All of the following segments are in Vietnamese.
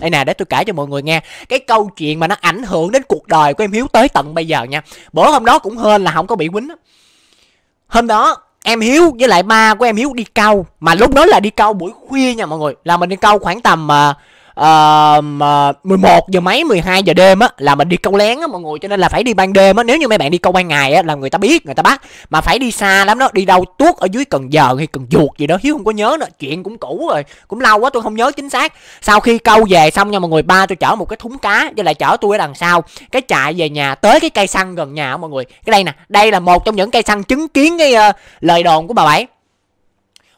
đây nè để tôi kể cho mọi người nghe cái câu chuyện mà nó ảnh hưởng đến cuộc đời của em hiếu tới tận bây giờ nha bữa hôm đó cũng hên là không có bị quýnh hôm đó em hiếu với lại ba của em hiếu đi câu mà lúc đó là đi câu buổi khuya nha mọi người là mình đi câu khoảng tầm uh, uh, 11 à, giờ mấy 12 giờ đêm á là mình đi câu lén á mọi người cho nên là phải đi ban đêm á nếu như mấy bạn đi câu ban ngày á là người ta biết người ta bắt mà phải đi xa lắm đó đi đâu tuốt ở dưới cần giờ hay cần chuột gì đó hiếu không có nhớ nữa chuyện cũng cũ rồi cũng lâu quá tôi không nhớ chính xác sau khi câu về xong nha mọi người ba tôi chở một cái thúng cá với lại chở tôi ở đằng sau cái chạy về nhà tới cái cây xăng gần nhà mọi người cái đây nè đây là một trong những cây xăng chứng kiến cái uh, lời đồn của bà bảy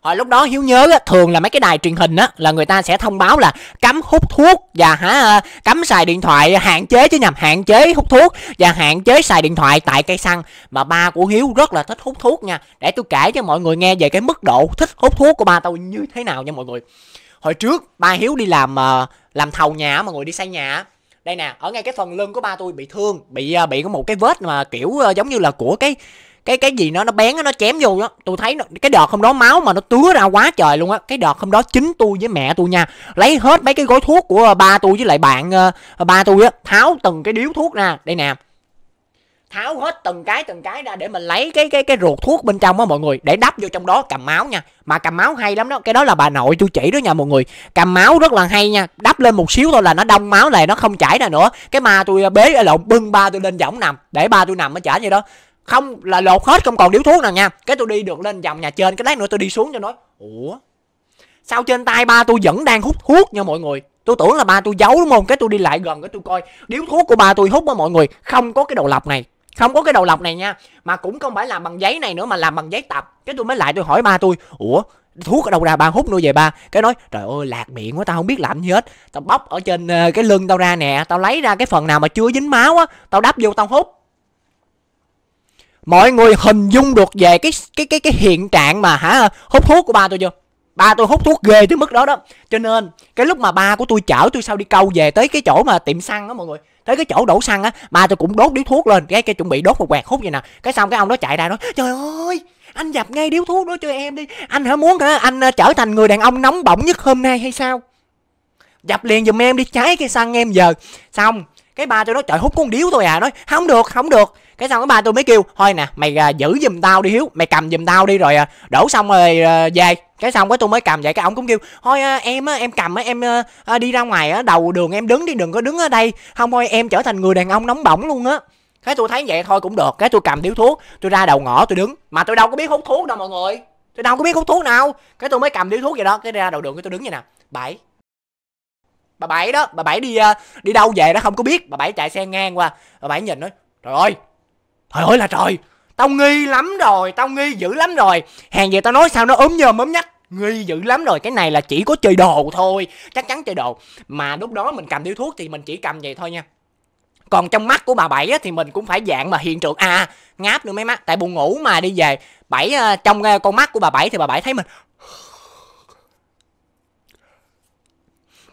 hồi lúc đó hiếu nhớ thường là mấy cái đài truyền hình á là người ta sẽ thông báo là cấm hút thuốc và hả ờ, cấm xài điện thoại hạn chế chứ nhầm hạn chế hút thuốc và hạn chế xài điện thoại tại cây xăng mà ba của hiếu rất là thích hút thuốc nha để tôi kể cho mọi người nghe về cái mức độ thích hút thuốc của ba tôi như thế nào nha mọi người hồi trước ba hiếu đi làm ờ, làm thầu nhà mọi người đi xây nhà đây nè ở ngay cái phần lưng của ba tôi bị thương bị ờ, bị có một cái vết mà kiểu giống như là của cái cái cái gì nó nó bén nó chém vô đó tôi thấy nó, cái đợt hôm đó máu mà nó tứa ra quá trời luôn á cái đợt hôm đó chính tôi với mẹ tôi nha lấy hết mấy cái gói thuốc của ờ, ba tôi với lại bạn uh, ba tôi á tháo từng cái điếu thuốc ra đây nè tháo hết từng cái từng cái ra để mình lấy cái cái cái ruột thuốc bên trong á mọi người để đắp vô trong đó cầm máu nha mà cầm máu hay lắm đó cái đó là bà nội tôi chỉ đó nha mọi người cầm máu rất là hay nha đắp lên một xíu thôi là nó đông máu này nó không chảy ra nữa cái ma tôi bế lộn bưng ba tôi lên võng nằm để ba tôi nằm ở chả như đó không là lột hết không còn điếu thuốc nào nha cái tôi đi được lên dòng nhà trên cái lát nữa tôi đi xuống cho nói ủa sao trên tay ba tôi vẫn đang hút thuốc nha mọi người tôi tưởng là ba tôi giấu đúng không cái tôi đi lại gần cái tôi coi điếu thuốc của ba tôi hút á mọi người không có cái đầu lọc này không có cái đầu lọc này nha mà cũng không phải làm bằng giấy này nữa mà làm bằng giấy tập cái tôi mới lại tôi hỏi ba tôi ủa thuốc ở đâu ra ba hút nuôi về ba cái nói trời ơi lạc miệng quá tao không biết làm gì hết tao bóc ở trên ờ, cái lưng tao ra nè tao lấy ra cái phần nào mà chưa dính máu á tao đắp vô tao hút mọi người hình dung được về cái cái cái cái hiện trạng mà hả hút thuốc của ba tôi chưa ba tôi hút thuốc ghê tới mức đó đó cho nên cái lúc mà ba của tôi chở tôi sau đi câu về tới cái chỗ mà tiệm xăng đó mọi người tới cái chỗ đổ xăng á ba tôi cũng đốt điếu thuốc lên cái cái chuẩn bị đốt một quẹt hút vậy nè cái xong cái ông đó chạy ra nói trời ơi anh dập ngay điếu thuốc đó cho em đi anh hả muốn hả anh ờ, trở thành người đàn ông nóng bỏng nhất hôm nay hay sao dập liền giùm em đi cháy cái xăng em giờ xong cái ba tôi nói trời hút con điếu thôi à nói không được không được cái xong cái ba tôi mới kêu thôi nè mày à, giữ giùm tao đi hiếu mày cầm giùm tao đi rồi à, đổ xong rồi à, về cái xong cái tôi mới cầm vậy cái ông cũng kêu thôi à, em á em cầm á em à, à, đi ra ngoài á đầu đường em đứng đi đừng có đứng ở đây không thôi em trở thành người đàn ông nóng bỏng luôn á cái tôi thấy vậy thôi cũng được cái tôi cầm điếu thuốc tôi ra đầu ngõ tôi đứng mà tôi đâu có biết hút thuốc đâu mọi người tôi đâu có biết hút thuốc nào cái tôi mới cầm điếu thuốc vậy đó cái ra đầu đường cái tôi đứng vậy nè bảy bà bảy đó bà bảy đi ờ, đi đâu về nó không có biết bà bảy chạy xe ngang qua bà bảy nhìn nói trời ơi trời ơi là trời tao nghi lắm rồi tao nghi dữ lắm rồi hàng về tao nói sao nó ốm nhơm ốm nhắc nghi dữ lắm rồi cái này là chỉ có chơi đồ thôi chắc chắn chơi đồ mà lúc đó mình cầm điếu thuốc thì mình chỉ cầm vậy thôi nha còn trong mắt của bà bảy á, thì mình cũng phải dạng mà hiện trường à ngáp nữa mấy mắt tại buồn ngủ mà đi về bảy ờ, trong ờ, con mắt của bà bảy thì bà bảy thấy mình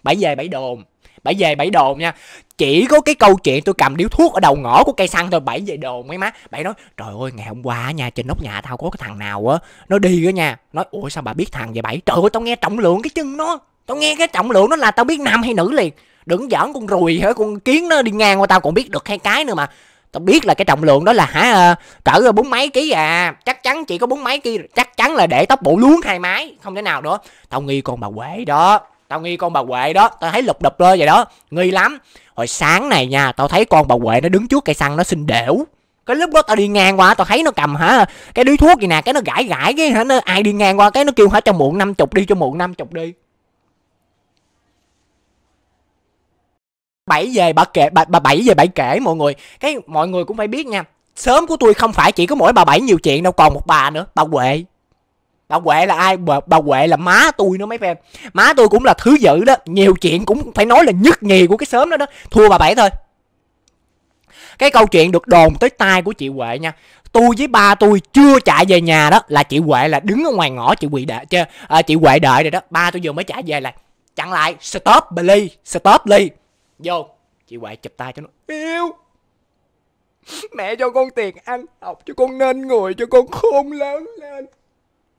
bảy về bảy đồn bảy về bảy đồn nha chỉ có cái câu chuyện tôi cầm điếu thuốc ở đầu ngõ của cây xăng thôi bảy về đồn mấy má bảy nói trời ơi ngày hôm qua nha trên nóc nhà tao có cái thằng nào á nó đi á nha nói ủa sao bà biết thằng về bảy trời ơi tao nghe trọng lượng cái chân nó tao nghe cái trọng lượng nó là tao biết nam hay nữ liền đừng giỡn con rùi hả con kiến nó đi ngang qua tao còn biết được hai cái nữa mà tao biết là cái trọng lượng đó là hả ờ, cỡ ờ, bốn mấy ký à chắc chắn chỉ có bốn mấy ký chắc chắn là để tóc bộ luống hai mái không thể nào nữa tao nghi con bà quế đó tao nghi con bà huệ đó tao thấy lục đập lơ vậy đó nghi lắm hồi sáng này nha tao thấy con bà huệ nó đứng trước cây xăng nó xin đểu cái lúc đó tao đi ngang qua tao thấy nó cầm hả cái điếu thuốc gì nè cái nó gãi gãi cái hả nó ai đi ngang qua cái nó kêu hả cho mượn năm chục đi cho mượn năm chục đi bảy về bà kể bà, bà bảy về bảy kể mọi người cái mọi người cũng phải biết nha sớm của tôi không phải chỉ có mỗi bà bảy nhiều chuyện đâu còn một bà nữa bà huệ bà huệ là ai bà, bà huệ là má tôi nó mấy fan má tôi cũng là thứ dữ đó nhiều chuyện cũng phải nói là nhất nhì của cái sớm đó đó thua bà bảy thôi cái câu chuyện được đồn tới tai của chị huệ nha tôi với ba tôi chưa chạy về nhà đó là chị huệ là đứng ở ngoài ngõ chị quỳ đợi chứ à, chị huệ đợi rồi đó ba tôi vừa mới chạy về là chặn lại stop ly stop ly vô chị huệ chụp tay cho nó yêu mẹ cho con tiền ăn học cho con nên người cho con khôn lớn lên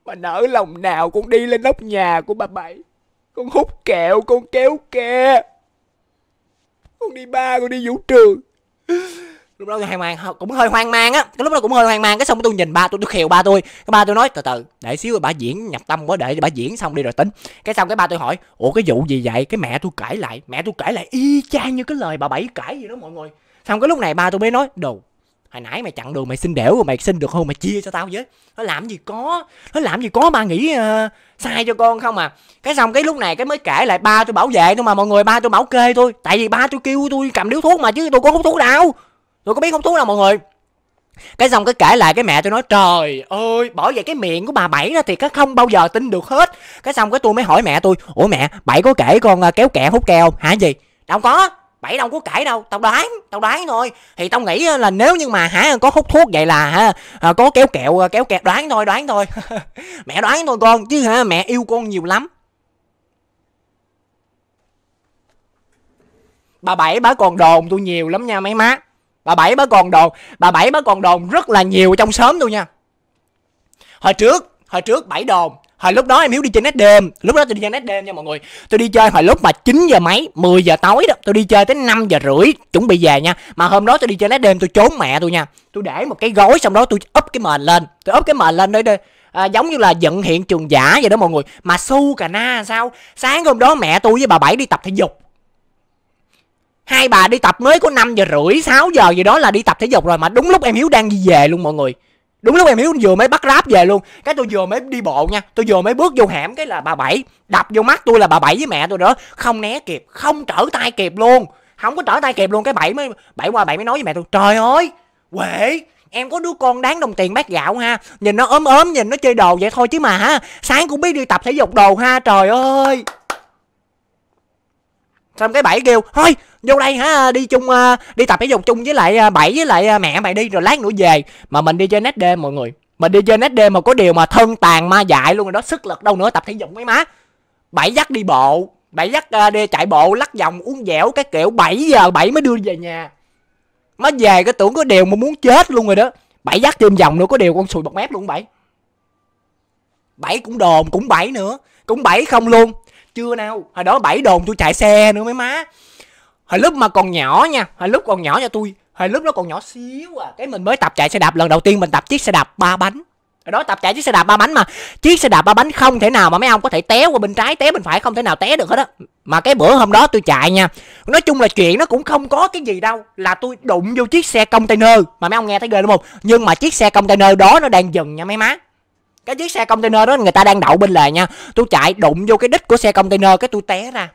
bà nỡ lòng nào con đi lên nóc nhà của bà Bảy Con hút kẹo con kéo ke Con đi ba con đi vũ trường Lúc đó hoang mang cũng hơi hoang mang á Cái lúc đó cũng hơi hoang mang Cái xong tôi nhìn ba tôi tôi khều ba tôi Cái ba tôi nói từ từ để xíu rồi bà diễn nhập tâm quá để bà diễn xong đi rồi tính Cái xong cái ba tôi hỏi Ủa cái vụ gì vậy Cái mẹ tôi kể lại Mẹ tôi kể lại y chang như cái lời bà Bảy kể gì đó mọi người Xong cái lúc này ba tôi mới nói Đồ hồi nãy mày chặn đường mày xin đẻo rồi mày xin được không mày chia cho tao với nó làm gì có nó làm gì có ba nghĩ uh, sai cho con không à cái xong cái lúc này cái mới kể lại ba tôi bảo vệ thôi mà mọi người ba tôi bảo kê thôi tại vì ba tôi kêu tôi cầm điếu thuốc mà chứ tôi có hút thuốc nào tôi có biết hút thuốc nào mọi người cái xong cái kể lại cái mẹ tôi nói trời ơi bỏ vậy cái miệng của bà bảy đó thì cái không bao giờ tin được hết cái xong cái tôi mới hỏi mẹ tôi ủa mẹ bảy có kể con ờ, kéo kẹ hút keo hả gì đâu có bảy đâu có kể đâu tao đoán tao đoán thôi thì tao nghĩ là nếu như mà hả có hút thuốc vậy là hả ờ, có kéo kẹo ờ, kéo kẹt đoán thôi đoán thôi mẹ đoán thôi con chứ hả mẹ yêu con nhiều lắm bà bảy bà còn đồn tôi nhiều lắm nha mấy má bà bảy bà còn đồn bà bảy bà còn đồn rất là nhiều trong sớm tôi nha hồi trước hồi trước bảy đồn hồi lúc đó em hiếu đi chơi nét đêm lúc đó tôi đi chơi nét đêm nha mọi người tôi đi chơi hồi lúc mà 9 giờ mấy 10 giờ tối đó tôi đi chơi tới 5 giờ rưỡi chuẩn bị về nha mà hôm đó tôi đi chơi nét đêm tôi trốn mẹ tôi nha tôi để một cái gối xong đó tôi úp cái mền lên tôi úp cái mền lên đấy đây à, giống như là dựng hiện trường giả vậy đó mọi người mà su cà na sao sáng hôm đó mẹ tôi với bà bảy đi tập thể dục hai bà đi tập mới có 5 giờ rưỡi 6 giờ gì đó là đi tập thể dục rồi mà đúng lúc em hiếu đang đi về luôn mọi người đúng lúc em hiếu vừa mới bắt ráp về luôn cái tôi vừa mới đi bộ nha tôi vừa mới bước vô hẻm cái là bà bảy đập vô mắt tôi là bà bảy với mẹ tôi nữa không né kịp không trở tay kịp luôn không có trở tay kịp luôn cái bảy mới bảy qua bảy mới nói với mẹ tôi trời ơi quệ em có đứa con đáng đồng tiền bát gạo ha nhìn nó ốm ốm nhìn nó chơi đồ vậy thôi chứ mà ha sáng cũng biết đi tập thể dục đồ ha trời ơi xong cái bảy kêu thôi vô đây hả đi chung à, đi tập thể dục chung với lại à, bảy với lại à, mẹ mày đi rồi lát nữa về mà mình đi chơi nét đêm mọi người mình đi chơi nét đêm mà có điều mà thân tàn ma dại luôn rồi đó sức lực đâu nữa tập thể dục mấy má bảy dắt đi bộ bảy dắt đi chạy bộ lắc vòng uống dẻo cái kiểu 7 giờ bảy mới đưa về nhà mới về cái tưởng có điều mà muốn chết luôn rồi đó bảy dắt thêm vòng nữa có điều con sùi bọt mép luôn bảy bảy cũng đồn cũng bảy nữa cũng bảy không luôn chưa nào hồi đó bảy đồn tôi chạy xe nữa mấy má hồi lúc mà còn nhỏ nha hồi lúc còn nhỏ nha tôi hồi lúc nó còn nhỏ xíu à cái mình mới tập chạy xe đạp lần đầu tiên mình tập chiếc xe đạp ba bánh ở đó tập chạy chiếc xe đạp ba bánh mà chiếc xe đạp ba bánh không thể nào mà mấy ông có thể té qua bên trái té bên phải không thể nào té được hết á mà cái bữa hôm đó tôi chạy nha nói chung là chuyện nó cũng không có cái gì đâu là tôi đụng vô chiếc xe container mà mấy ông nghe thấy ghê đúng không nhưng mà chiếc xe container đó nó đang dừng nha mấy má cái chiếc xe container đó người ta đang đậu bên lề nha tôi chạy đụng vô cái đít của xe container cái tôi té ra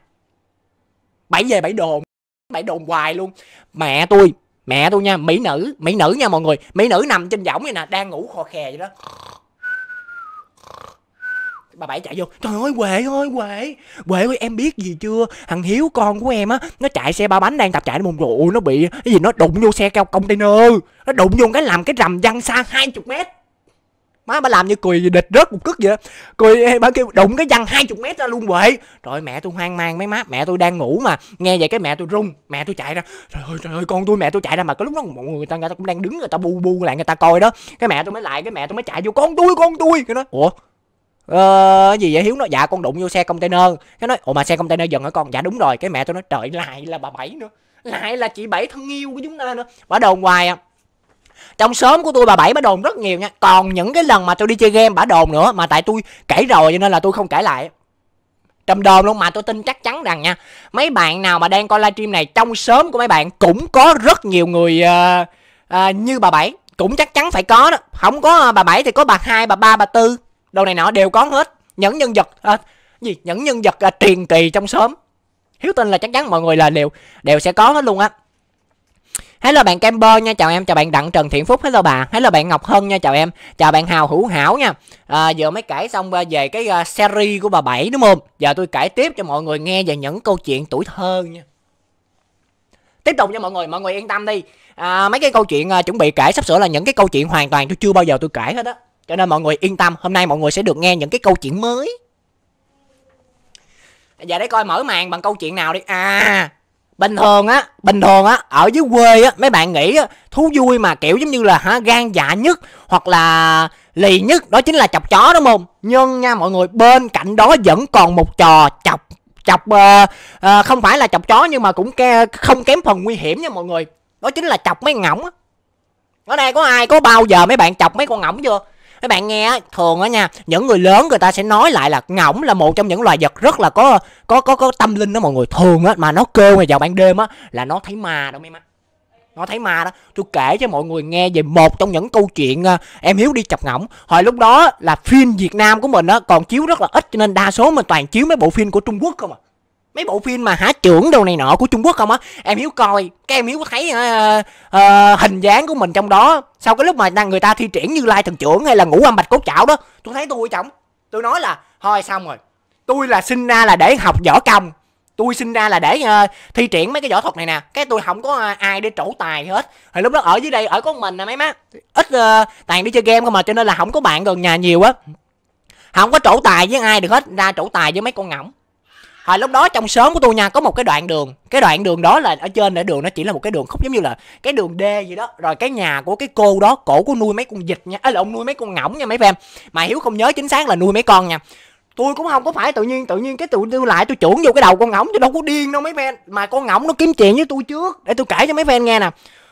bảy về bảy đồn bậy đồn hoài luôn mẹ tôi mẹ tôi nha mỹ nữ mỹ nữ nha mọi người mỹ nữ nằm trên võng này nè đang ngủ khò khè vậy đó bà bảy chạy vô trời ơi huệ ơi huệ huệ ơi em biết gì chưa thằng hiếu con của em á nó chạy xe ba bánh đang tập chạy nó bùng rồi nó bị cái gì nó đụng vô xe cao container nó đụng vô cái làm cái rầm văng xa hai chục mét má bà làm như cùi địch rớt một cước vậy cùi bà kêu đụng cái răng 20 mét ra luôn vậy trời mẹ tôi hoang mang mấy má mẹ tôi đang ngủ mà nghe vậy cái mẹ tôi rung mẹ tôi chạy ra trời ơi trời ơi con tôi mẹ tôi chạy ra mà cái lúc đó mọi người ta người ta cũng đang đứng người ta bu bu lại người ta coi đó cái mẹ tôi mới lại cái mẹ tôi mới chạy vô con tôi con tôi cái nó ủa ờ, gì vậy hiếu nó dạ con đụng vô xe container cái nói ồ mà xe container dần hả con dạ đúng rồi cái mẹ tôi nói trời lại là bà bảy nữa lại là chị bảy thân yêu của chúng ta nữa bà đầu hoài. à trong xóm của tôi bà bảy bà đồn rất nhiều nha còn những cái lần mà tôi đi chơi game bà đồn nữa mà tại tôi kể rồi cho nên là tôi không kể lại trầm đồn luôn mà tôi tin chắc chắn rằng nha mấy bạn nào mà đang coi livestream này trong sớm của mấy bạn cũng có rất nhiều người uh, uh, như bà bảy cũng chắc chắn phải có đó không có uh, bà bảy thì có bà hai bà ba bà tư đồ này nọ đều có hết những nhân vật uh, gì những nhân vật uh, truyền kỳ trong sớm hiếu tin là chắc chắn mọi người là đều đều sẽ có hết luôn á hello bạn Kembo nha chào em chào bạn đặng trần thiện phúc hello bà hello bạn ngọc hân nha chào em chào bạn hào hữu hảo nha à, vừa mới kể xong về cái à, series của bà bảy đúng không giờ tôi kể tiếp cho mọi người nghe về những câu chuyện tuổi thơ nha tiếp tục nha mọi người mọi người yên tâm đi à, mấy cái câu chuyện à, chuẩn bị kể sắp sửa là những cái câu chuyện hoàn toàn tôi chưa bao giờ tôi kể hết á cho nên mọi người yên tâm hôm nay mọi người sẽ được nghe những cái câu chuyện mới giờ dạ để coi mở màn bằng câu chuyện nào đi à bình thường á bình thường á ở dưới quê á mấy bạn nghĩ á, thú vui mà kiểu giống như là hả gan dạ nhất hoặc là lì nhất đó chính là chọc chó đúng không nhưng nha mọi người bên cạnh đó vẫn còn một trò chọc chọc uh, uh, không phải là chọc chó nhưng mà cũng ke, không kém phần nguy hiểm nha mọi người đó chính là chọc mấy ngỗng á ở đây có ai có bao giờ mấy bạn chọc mấy con ngỗng chưa các bạn nghe thường á nha những người lớn người ta sẽ nói lại là ngỗng là một trong những loài vật rất là có có có có tâm linh đó mọi người thường á mà nó kêu mà vào ban đêm á là nó thấy ma đâu em á nó thấy ma đó tôi kể cho mọi người nghe về một trong những câu chuyện à, em hiếu đi chọc ngỗng hồi lúc đó là phim việt nam của mình á còn chiếu rất là ít cho nên đa số mình toàn chiếu mấy bộ phim của trung quốc không à mấy bộ phim mà hả trưởng đâu này nọ của trung quốc không á em hiếu coi cái em hiếu có thấy uh, uh, hình dáng của mình trong đó sau cái lúc mà người ta thi triển như lai thần trưởng hay là ngủ âm bạch cốt chảo đó tôi thấy tôi chồng tôi nói là thôi xong rồi tôi là sinh ra là để học võ công tôi sinh ra là để uh, thi triển mấy cái võ thuật này nè cái tôi không có uh, ai để trổ tài hết thì lúc đó ở dưới đây ở có mình nè mấy má ít uh, tàn đi chơi game không mà cho nên là không có bạn gần nhà nhiều á không có trổ tài với ai được hết ra trổ tài với mấy con ngỗng hồi lúc đó trong sớm của tôi nha có một cái đoạn đường cái đoạn đường đó là ở trên để đường nó chỉ là một cái đường khúc giống như là cái đường đê gì đó rồi cái nhà của cái cô đó cổ của nuôi mấy con vịt nha ấy à, là ông nuôi mấy con ngỗng nha mấy em mà hiếu không nhớ chính xác là nuôi mấy con nha tôi cũng không có phải tự nhiên tự nhiên cái tự tôi lại tôi chưởng vô cái đầu con ngỗng chứ đâu có điên đâu mấy fan mà con ngỗng nó kiếm chuyện với tôi trước để tôi kể cho mấy fan nghe nè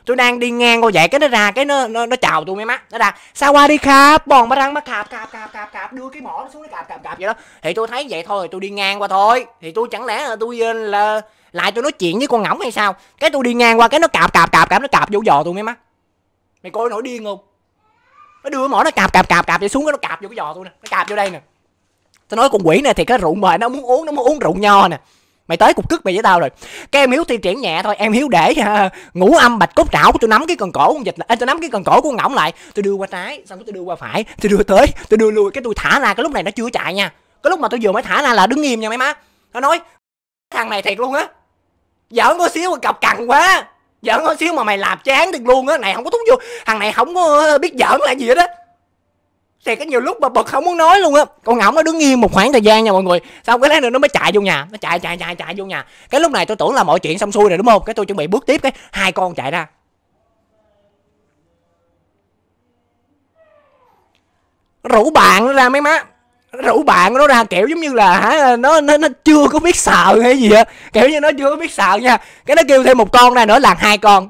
tôi đang đi ngang cô dạy cái nó ra cái nó nó, nó chào tôi mấy má nó ra sao qua đi khạp bòn mà răng mắt cạp cạp cạp cạp cạp đưa cái mỏ nó xuống nó cạp cạp cạp vậy đó thì tôi thấy vậy thôi tôi đi ngang qua thôi thì tôi chẳng lẽ là tôi ờ, là lại tôi nói chuyện với con ngỗng hay sao cái tôi đi ngang qua cái nó cạp cạp cạp cạp nó cạp vô giò tôi mấy má mày coi nổi điên không nó đưa mỏ nó cạp cạp cạp cạp vậy xuống cái nó cạp vô cái giò tôi nè nó cạp vô đây nè tôi nói con quỷ này thì cái rượu mời nó muốn uống nó muốn uống rượu nho nè mày tới cục cứt mày với tao rồi cái em hiếu thi triển nhẹ thôi em hiếu để uh, ngũ âm bạch cốt trảo của tôi nắm cái cần cổ con vịt à, tôi nắm cái cần cổ của ngỗng lại tôi đưa qua trái xong tôi đưa qua phải tôi đưa tới tôi đưa lùi cái tôi thả ra cái lúc này nó chưa chạy nha cái lúc mà tôi vừa mới thả ra là đứng im nha mấy má nó nói thằng này thiệt luôn á giỡn có xíu mà cọc cằn quá giỡn có xíu mà mày làm chán thiệt luôn á này không có thúng vô thằng này không có ờ, biết giỡn là gì hết á thì cái nhiều lúc mà bực không muốn nói luôn á con ngỗng nó đứng yên một khoảng thời gian nha mọi người xong cái lát nữa nó mới chạy vô nhà nó chạy chạy chạy chạy vô nhà cái lúc này tôi tưởng là mọi chuyện xong xuôi rồi đúng không cái tôi chuẩn bị bước tiếp cái hai con chạy ra rủ bạn nó ra mấy má rủ bạn nó ra kiểu giống như là hả nó nó nó chưa có biết sợ hay gì á kiểu như nó chưa có biết sợ nha cái nó kêu thêm một con ra nữa là hai con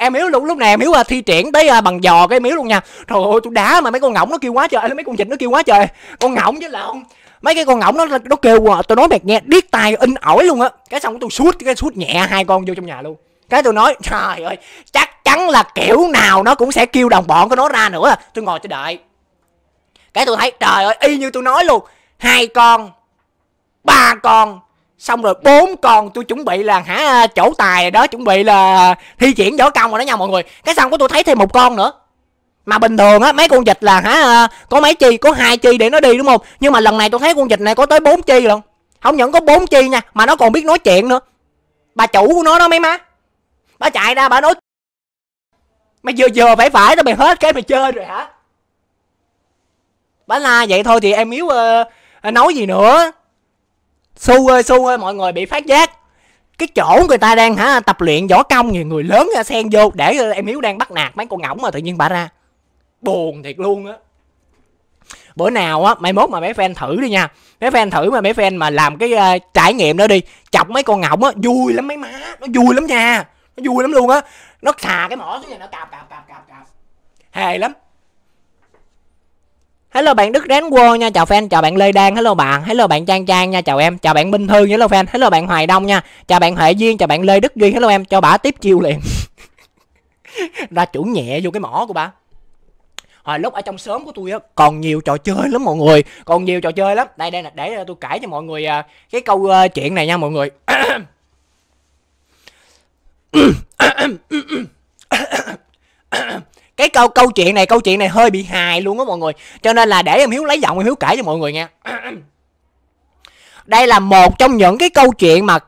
em yếu lúc lúc này em yếu à, thi triển tới à, bằng giò cái miếu luôn nha trời ơi tôi đá mà mấy con ngỗng nó kêu quá trời mấy con vịt nó kêu quá trời con ngỗng với lộn mấy cái con ngỗng nó nó kêu à, tôi nói mệt nghe điếc tai in ỏi luôn á cái xong tôi suốt cái suốt nhẹ hai con vô trong nhà luôn cái tôi nói trời ơi chắc chắn là kiểu nào nó cũng sẽ kêu đồng bọn của nó ra nữa tôi ngồi tôi đợi cái tôi thấy trời ơi y như tôi nói luôn hai con ba con xong rồi bốn con tôi chuẩn bị là hả chỗ tài đó chuẩn bị là thi triển võ công rồi đó nha mọi người cái xong của tôi thấy thêm một con nữa mà bình thường á mấy con vịt là hả có mấy chi có hai chi để nó đi đúng không nhưng mà lần này tôi thấy con vịt này có tới bốn chi luôn không những có bốn chi nha mà nó còn biết nói chuyện nữa bà chủ của nó đó mấy má bà chạy ra bà nói mày vừa vừa phải phải đó mày hết cái mày chơi rồi hả bà la vậy thôi thì em yếu uh, nói gì nữa su ơi su ơi mọi người bị phát giác cái chỗ người ta đang hả tập luyện võ công nhiều người lớn ra xen vô để em hiếu đang bắt nạt mấy con ngỗng mà tự nhiên bà ra buồn thiệt luôn á bữa nào á mai mốt mà mấy fan thử đi nha mấy fan thử mà mấy fan mà làm cái uh, trải nghiệm đó đi chọc mấy con ngỗng á vui lắm mấy má nó vui lắm nha nó vui lắm luôn á nó xà cái mỏ xuống nhà nó cào cào cào cào cào hề lắm Hello bạn Đức Rán Quô nha, chào fan, chào bạn Lê Đan, hello bạn, hello bạn Trang Trang nha, chào em, chào bạn Minh Thư, hello fan, hello bạn Hoài Đông nha, chào bạn Hệ Duyên, chào bạn Lê Đức Duy, hello em, cho bả tiếp chiêu liền. Ra chuẩn nhẹ vô cái mỏ của bả Hồi lúc ở trong sớm của tôi á, còn nhiều trò chơi lắm mọi người, còn nhiều trò chơi lắm. Đây đây nè, để tôi kể cho mọi người cái câu uh, chuyện này nha mọi người cái câu câu chuyện này câu chuyện này hơi bị hài luôn á mọi người cho nên là để em hiếu lấy giọng em hiếu kể cho mọi người nghe đây là một trong những cái câu chuyện mà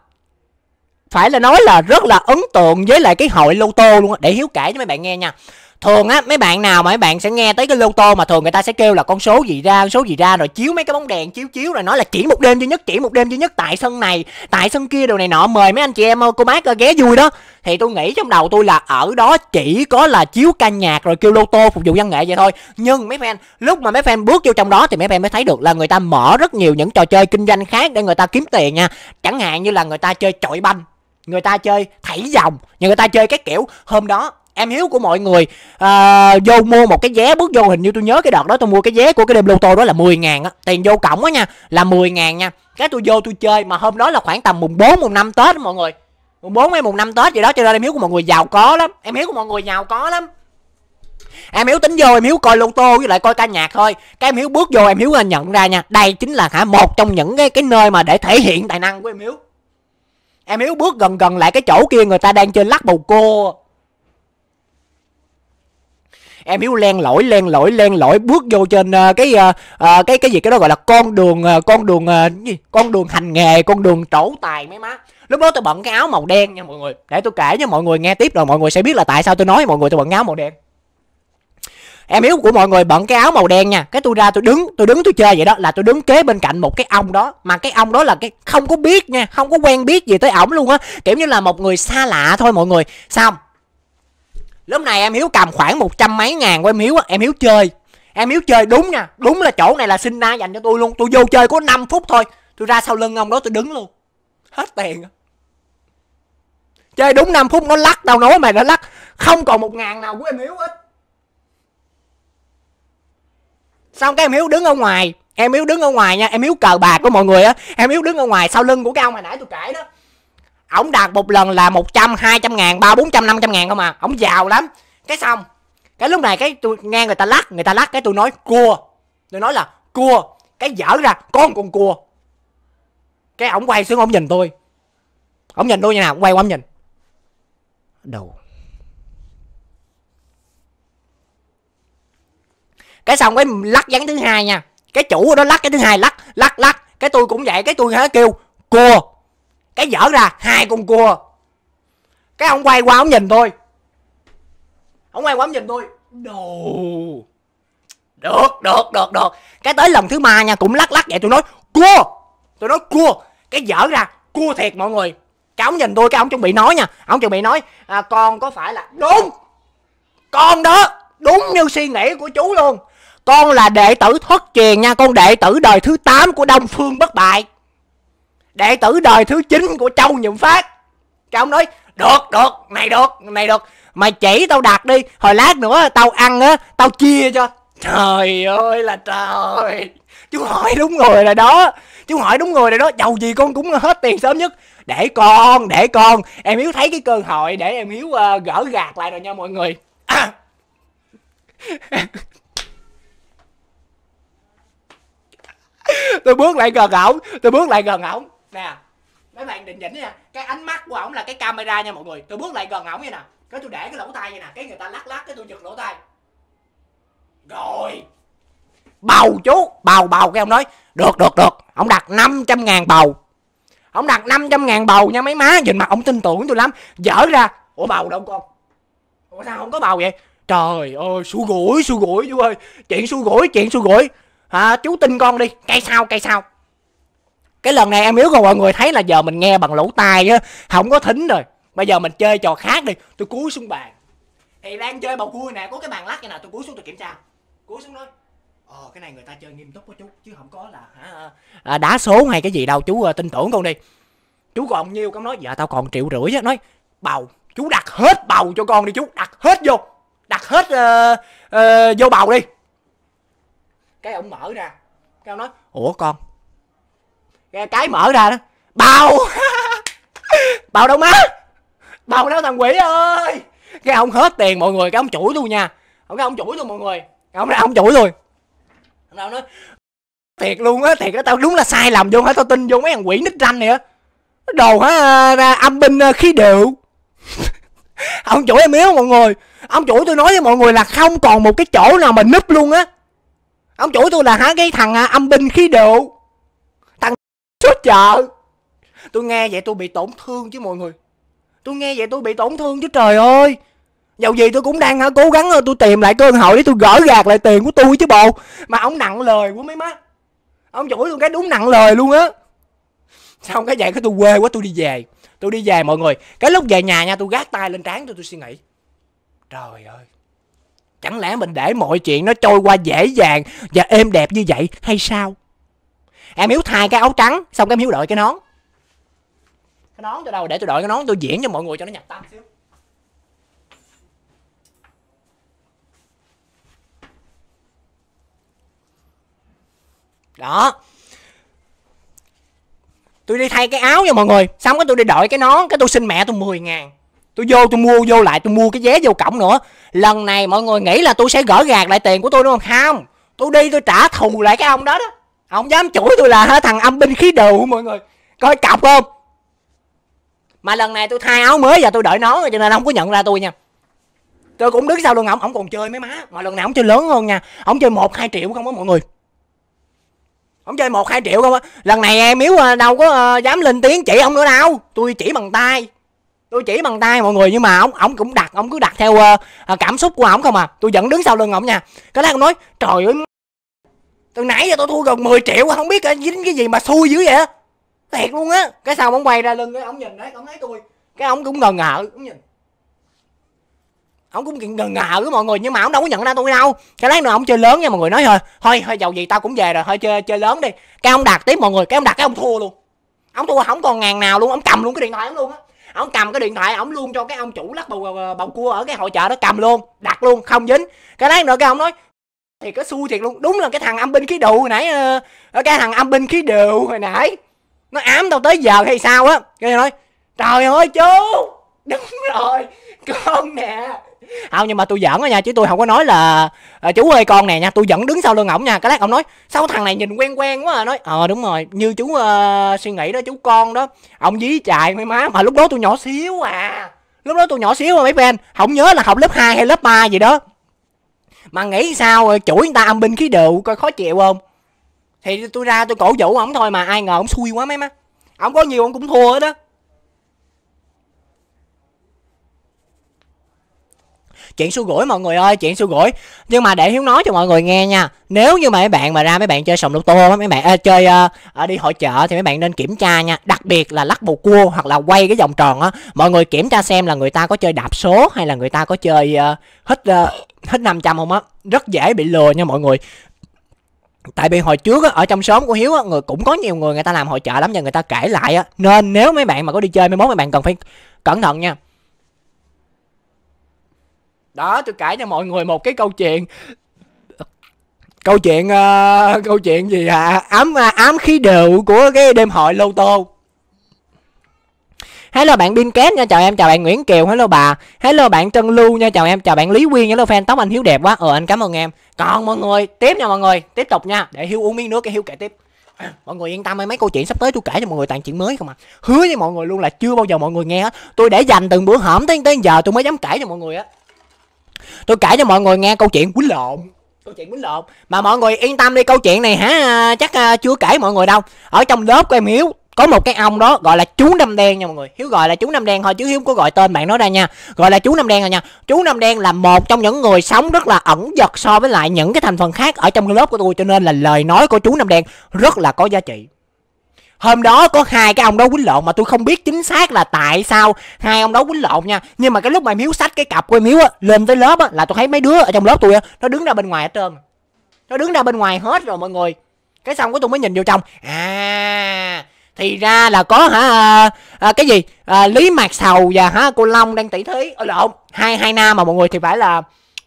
phải là nói là rất là ấn tượng với lại cái hội lô tô luôn á để hiếu kể cho mấy bạn nghe nha thường á mấy bạn nào mà mấy bạn sẽ nghe tới cái lô tô mà thường người ta sẽ kêu là con số gì ra con số gì ra rồi chiếu mấy cái bóng đèn chiếu chiếu rồi nói là chỉ một đêm duy nhất chỉ một đêm duy nhất tại sân này tại sân kia đồ này nọ mời mấy anh chị em ờ, cô bác ờ, ghé vui đó thì tôi nghĩ trong đầu tôi là ở đó chỉ có là chiếu ca nhạc rồi kêu lô tô phục vụ văn nghệ vậy thôi nhưng mấy fan lúc mà mấy fan bước vô trong đó thì mấy fan mới thấy được là người ta mở rất nhiều những trò chơi kinh doanh khác để người ta kiếm tiền nha chẳng hạn như là người ta chơi chọi banh người ta chơi thảy dòng người ta chơi cái kiểu hôm đó em hiếu của mọi người à, vô mua một cái vé bước vô hình như tôi nhớ cái đợt đó tôi mua cái vé của cái đêm lô tô đó là 10 ngàn á tiền vô cổng á nha là 10 ngàn nha cái tôi vô tôi chơi mà hôm đó là khoảng tầm mùng 4 mùng 5 tết đó mọi người mùng 4 hay mùng 5 tết gì đó cho nên em hiếu của mọi người giàu có lắm em hiếu của mọi người giàu có lắm em hiếu tính vô em hiếu coi lô tô với lại coi ca nhạc thôi cái em hiếu bước vô em hiếu nhận ra nha đây chính là hả một trong những cái cái nơi mà để thể hiện tài năng của em hiếu em hiếu bước gần gần lại cái chỗ kia người ta đang chơi lắc bầu cua em hiểu len lỏi len lỏi len lỏi bước vô trên uh, cái uh, uh, cái cái gì cái đó gọi là con đường uh, con đường uh, gì? con đường hành nghề con đường trổ tài mấy má lúc đó tôi bận cái áo màu đen nha mọi người để tôi kể cho mọi người nghe tiếp rồi mọi người sẽ biết là tại sao tôi nói mọi người tôi bận áo màu đen em yếu của mọi người bận cái áo màu đen nha cái tôi ra tôi đứng tôi đứng tôi chơi vậy đó là tôi đứng kế bên cạnh một cái ông đó mà cái ông đó là cái không có biết nha không có quen biết gì tới ổng luôn á kiểu như là một người xa lạ thôi mọi người xong lúc này em hiếu cầm khoảng một trăm mấy ngàn của em hiếu á em hiếu chơi em hiếu chơi đúng nha đúng là chỗ này là sinh ra dành cho tôi luôn tôi vô chơi có 5 phút thôi tôi ra sau lưng ông đó tôi đứng luôn hết tiền chơi đúng 5 phút nó lắc đâu nói mày nó lắc không còn một ngàn nào của em hiếu hết xong cái em hiếu đứng ở ngoài em hiếu đứng ở ngoài nha em hiếu cờ bạc của mọi người á em hiếu đứng ở ngoài sau lưng của cái ông hồi nãy tôi kể đó ổng đạt một lần là 100, 200 ngàn, 300, 400, 500 ngàn không à ổng giàu lắm cái xong cái lúc này cái tôi nghe người ta lắc người ta lắc cái tôi nói cua tôi nói là cua cái dở ra con con cua cái ổng quay xuống ổng nhìn tôi ổng nhìn tôi như nào quay qua ổng nhìn đầu cái xong cái lắc ván thứ hai nha cái chủ đó lắc cái thứ hai lắc lắc lắc cái tôi cũng vậy cái tôi hả kêu cua cái dở ra hai con cua cái ông quay qua ông nhìn tôi ông quay qua ông nhìn tôi đồ được được được được cái tới lần thứ ba nha cũng lắc lắc vậy tôi nói cua tôi nói cua cái dở ra cua thiệt mọi người cái ông nhìn tôi cái ông chuẩn bị nói nha ông chuẩn bị nói à, con có phải là đúng con đó đúng như suy nghĩ của chú luôn con là đệ tử thất truyền nha con đệ tử đời thứ 8 của đông phương bất bại đệ tử đời thứ 9 của Châu Nhậm Phát cái ông nói được được này được này được mày chỉ tao đạt đi hồi lát nữa tao ăn á tao chia cho trời ơi là trời chú hỏi đúng người rồi đó chú hỏi đúng người rồi đó giàu gì con cũng hết tiền sớm nhất để con để con em hiếu thấy cái cơ hội để em hiếu uh, gỡ gạt lại rồi nha mọi người tôi bước lại gần ổng tôi bước lại gần ổng nè mấy bạn định chỉnh nha cái ánh mắt của ổng là cái camera nha mọi người tôi bước lại gần ổng vậy nè cái tôi để cái lỗ tai vậy nè cái người ta lắc lắc cái tôi giật lỗ tai rồi bầu chú bầu bầu cái ông nói được được được ông đặt 500 ngàn bầu ông đặt 500 ngàn bầu nha mấy má nhìn mặt ông tin tưởng tôi lắm dở ra ủa bầu đâu con ủa sao không có bầu vậy trời ơi su gũi su gũi chú ơi chuyện su gũi chuyện su gũi à, chú tin con đi cây sao cây sao cái lần này em yếu còn mọi người thấy là giờ mình nghe bằng lỗ tai á không có thính rồi bây giờ mình chơi trò khác đi tôi cúi xuống bàn thì đang chơi bầu cua nè có cái bàn lắc như nào tôi cúi xuống tôi kiểm tra cúi xuống nói ờ cái này người ta chơi nghiêm túc quá chú chứ không có là hả à, đá số hay cái gì đâu chú à, tin tưởng con đi chú còn nhiêu con nói dạ tao còn triệu rưỡi á nói bầu chú đặt hết bầu cho con đi chú đặt hết vô đặt hết uh, uh, vô bầu đi cái ông mở ra cái ông nói ủa con cái, mở ra đó bao bào đâu má bao đâu thằng quỷ ơi cái ông hết tiền mọi người cái ông chửi luôn nha ông cái ông chửi luôn mọi người ông ra ông chửi rồi ông nào nói thiệt luôn á thiệt đó tao đúng là sai lầm vô hả tao tin vô mấy thằng quỷ nít ranh này á đồ hả ra âm binh ờ, khí điệu ông chửi em yếu mọi người ông chửi tôi nói với mọi người là không còn một cái chỗ nào mà núp luôn á ông chửi tôi là hả cái thằng ờ, âm binh khí điệu Chúa chợ, Tôi nghe vậy tôi bị tổn thương chứ mọi người Tôi nghe vậy tôi bị tổn thương chứ trời ơi Dầu gì tôi cũng đang hả cố gắng tôi tìm lại cơ hội để tôi gỡ gạt lại tiền của tôi chứ bộ Mà ông nặng lời quá mấy má Ông chửi tôi cái đúng nặng lời luôn á Xong cái vậy cái tôi quê quá tôi đi về Tôi đi về mọi người Cái lúc về nhà nha tôi gác tay lên trán tôi tôi suy nghĩ Trời ơi Chẳng lẽ mình để mọi chuyện nó trôi qua dễ dàng Và êm đẹp như vậy hay sao em hiếu thay cái áo trắng xong cái em hiếu đội cái nón cái nón cho đâu để tôi đội cái nón tôi diễn cho mọi người cho nó nhập tâm xíu đó tôi đi thay cái áo cho mọi người xong cái tôi đi đội cái nón cái tôi xin mẹ tôi 10 ngàn tôi vô tôi mua vô lại tôi mua cái vé vô cổng nữa lần này mọi người nghĩ là tôi sẽ gỡ gạt lại tiền của tôi đúng không không tôi đi tôi trả thù lại cái ông đó đó không dám chửi tôi là hả thằng âm binh khí đồ mọi người coi cọc không mà lần này tôi thay áo mới và tôi đợi nó cho nên ông có nhận ra tôi nha tôi cũng đứng sau lưng ổng ổng còn chơi mấy má mà lần này ổng chơi lớn hơn nha ổng chơi một hai triệu không á mọi người ổng chơi một hai triệu không á lần này em yếu à, đâu có à, dám lên tiếng chỉ ông nữa đâu tôi chỉ bằng tay tôi chỉ bằng tay mọi người nhưng mà ổng ổng cũng đặt ổng cứ đặt theo à, cảm xúc của ổng không à tôi vẫn đứng sau lưng ổng nha cái lát ông nói trời ơi từ nãy giờ tôi thua gần 10 triệu không biết dính cái gì mà xui dữ vậy thiệt luôn á cái sao ông quay ra lưng cái ông nhìn đấy ông thấy tôi cái ông cũng ngờ ngợ ông nhìn ông cũng ngờ ngờ với mọi người nhưng mà ông đâu có nhận ra tôi đâu cái lát nữa ông chơi lớn nha mọi người nói thôi thôi thôi dầu gì tao cũng về rồi thôi chơi chơi lớn đi cái ông đạt tiếp mọi người cái ông đạt cái ông thua luôn ông thua không còn ngàn nào luôn ông cầm luôn cái điện thoại ông luôn á ông cầm cái điện thoại ông luôn cho cái ông chủ lắc bầu bầu cua ở cái hội chợ đó cầm luôn đặt luôn không dính cái lát nữa cái ông nói thì có xui thiệt luôn đúng là cái thằng âm binh khí đù hồi nãy ờ, ờ, cái thằng âm binh khí đều hồi nãy nó ám tao tới giờ hay sao á cái nói trời ơi chú đúng rồi con nè không nhưng mà tôi giỡn á nha chứ tôi không có nói là à, chú ơi con nè nha tôi vẫn đứng sau lưng ổng nha cái lát ổng nói sao thằng này nhìn quen quen quá à nói ờ đúng rồi như chú uh, suy nghĩ đó chú con đó ổng dí chài mấy má mà lúc đó tôi nhỏ xíu à lúc đó tôi nhỏ xíu mà mấy fan không nhớ là học lớp 2 hay lớp 3 gì đó mà nghĩ sao rồi chửi người ta âm binh khí đều coi khó chịu không thì tôi ra tôi cổ vũ ổng thôi mà ai ngờ ổng xui quá mấy má ổng có nhiều ổng cũng thua hết á chuyện xua gũi mọi người ơi chuyện xua gũi nhưng mà để hiếu nói cho mọi người nghe nha nếu như mà mấy bạn mà ra mấy bạn chơi sòng lô tô mấy bạn à, chơi à, à, đi hội chợ thì mấy bạn nên kiểm tra nha đặc biệt là lắc bầu cua hoặc là quay cái vòng tròn á mọi người kiểm tra xem là người ta có chơi đạp số hay là người ta có chơi uh, hết uh, hết 500 không á rất dễ bị lừa nha mọi người tại vì hồi trước á, ở trong xóm của hiếu á, người cũng có nhiều người người ta làm hội chợ lắm và người ta kể lại á nên nếu mấy bạn mà có đi chơi mấy mốt mấy bạn cần phải cẩn thận nha đó tôi kể cho mọi người một cái câu chuyện câu chuyện uh, câu chuyện gì à ám à, ám khí đều của cái đêm hội lô tô hello bạn pin kép nha chào em chào bạn nguyễn kiều hello bà hello bạn trân lưu nha chào em chào bạn lý quyên hello fan tóc anh hiếu đẹp quá ờ anh cảm ơn em còn mọi người tiếp nha mọi người tiếp tục nha để hiếu uống miếng nước cái hiếu kể tiếp mọi người yên tâm mấy câu chuyện sắp tới tôi kể cho mọi người toàn chuyện mới không à hứa với mọi người luôn là chưa bao giờ mọi người nghe hết tôi để dành từng bữa hổm tới tới giờ tôi mới dám kể cho mọi người á tôi kể cho mọi người nghe câu chuyện quýnh lộn câu chuyện quýnh lộn mà mọi người yên tâm đi câu chuyện này hả à, chắc à, chưa kể mọi người đâu ở trong lớp của em hiếu có một cái ông đó gọi là chú năm đen nha mọi người hiếu gọi là chú năm đen thôi chứ hiếu có gọi tên bạn nó ra nha gọi là chú năm đen rồi nha chú năm đen là một trong những người sống rất là ẩn dật so với lại những cái thành phần khác ở trong lớp của tôi cho nên là lời nói của chú năm đen rất là có giá trị hôm đó có hai cái ông đó quýnh lộn mà tôi không biết chính xác là tại sao hai ông đó quýnh lộn nha nhưng mà cái lúc mà miếu sách cái cặp của miếu á lên tới lớp á là tôi thấy mấy đứa ở trong lớp tôi á nó đứng ra bên ngoài hết trơn nó đứng ra bên ngoài hết rồi mọi người cái xong của tôi mới nhìn vô trong à thì ra là có hả à, à, cái gì à, lý mạc sầu và hả cô long đang tỷ thí ở lộn hai hai nam mà mọi người thì phải là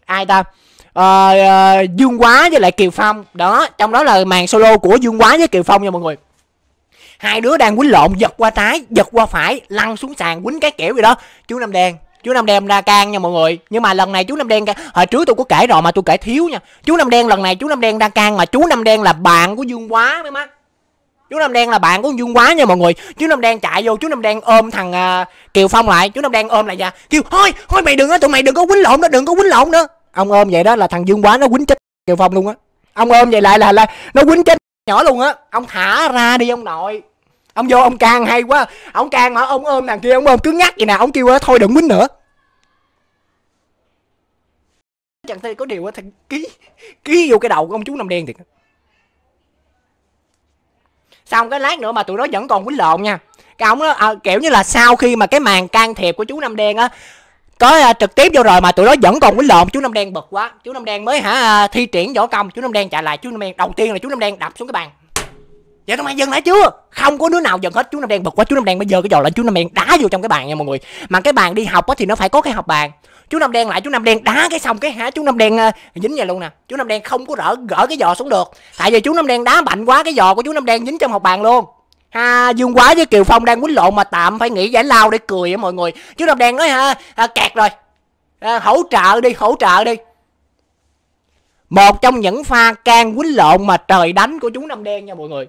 ai ta à, à, dương quá với lại kiều phong đó trong đó là màn solo của dương quá với kiều phong nha mọi người hai đứa đang quýnh lộn giật qua trái giật qua phải lăn xuống sàn quýnh cái kiểu gì đó chú năm đen chú năm đen ra can nha mọi người nhưng mà lần này chú năm đen hồi trước tôi có kể rồi mà tôi kể thiếu nha chú năm đen lần này chú năm đen ra can mà chú năm đen là bạn của dương quá mấy má chú năm đen là bạn của dương quá nha mọi người chú năm đen chạy vô chú năm đen ôm thằng uh, kiều phong lại chú năm đen ôm lại nhà kêu thôi thôi mày đừng á tụi mày đừng có quýnh lộn nữa đừng có quýnh lộn nữa ông ôm vậy đó là thằng dương quá nó quýnh chết kiều phong luôn á ông ôm vậy lại là, là nó quýnh chết nhỏ luôn á ông thả ra đi ông nội ông vô ông càng hay quá ông càng mà ông ôm nàng kia ông ôm cứ ngắt vậy nè ông kêu ờ, thôi đừng quýnh nữa chẳng thấy có điều á thằng ký ký vô cái đầu của ông chú năm đen thiệt xong cái lát nữa mà tụi nó vẫn còn quýnh lộn nha cái ông đó à, kiểu như là sau khi mà cái màn can thiệp của chú năm đen á có uh, trực tiếp vô rồi mà tụi nó vẫn còn quýnh lộn chú năm đen bực quá chú năm đen mới hả thi triển võ công chú năm đen chạy lại chú năm đen đầu tiên là chú năm đen đập xuống cái bàn vậy tụi mày dừng lại chưa không có đứa nào dừng hết chú năm đen bực quá chú năm đen bây giờ cái giò lên chú năm đen đá vô trong cái bàn nha mọi người mà cái bàn đi học á thì nó phải có cái học bàn chú năm đen lại chú năm đen đá cái xong cái hả chú năm đen uh, dính vào luôn nè chú năm đen không có rỡ gỡ cái giò xuống được tại vì chú năm đen đá mạnh quá cái giò của chú năm đen dính trong học bàn luôn à, dương quá với kiều phong đang quýnh lộn mà tạm phải nghĩ giải lao để cười á mọi người Chú đồng đen nói ha à, kẹt rồi à, hỗ trợ đi hỗ trợ đi một trong những pha can quýnh lộn mà trời đánh của chú năm đen nha mọi người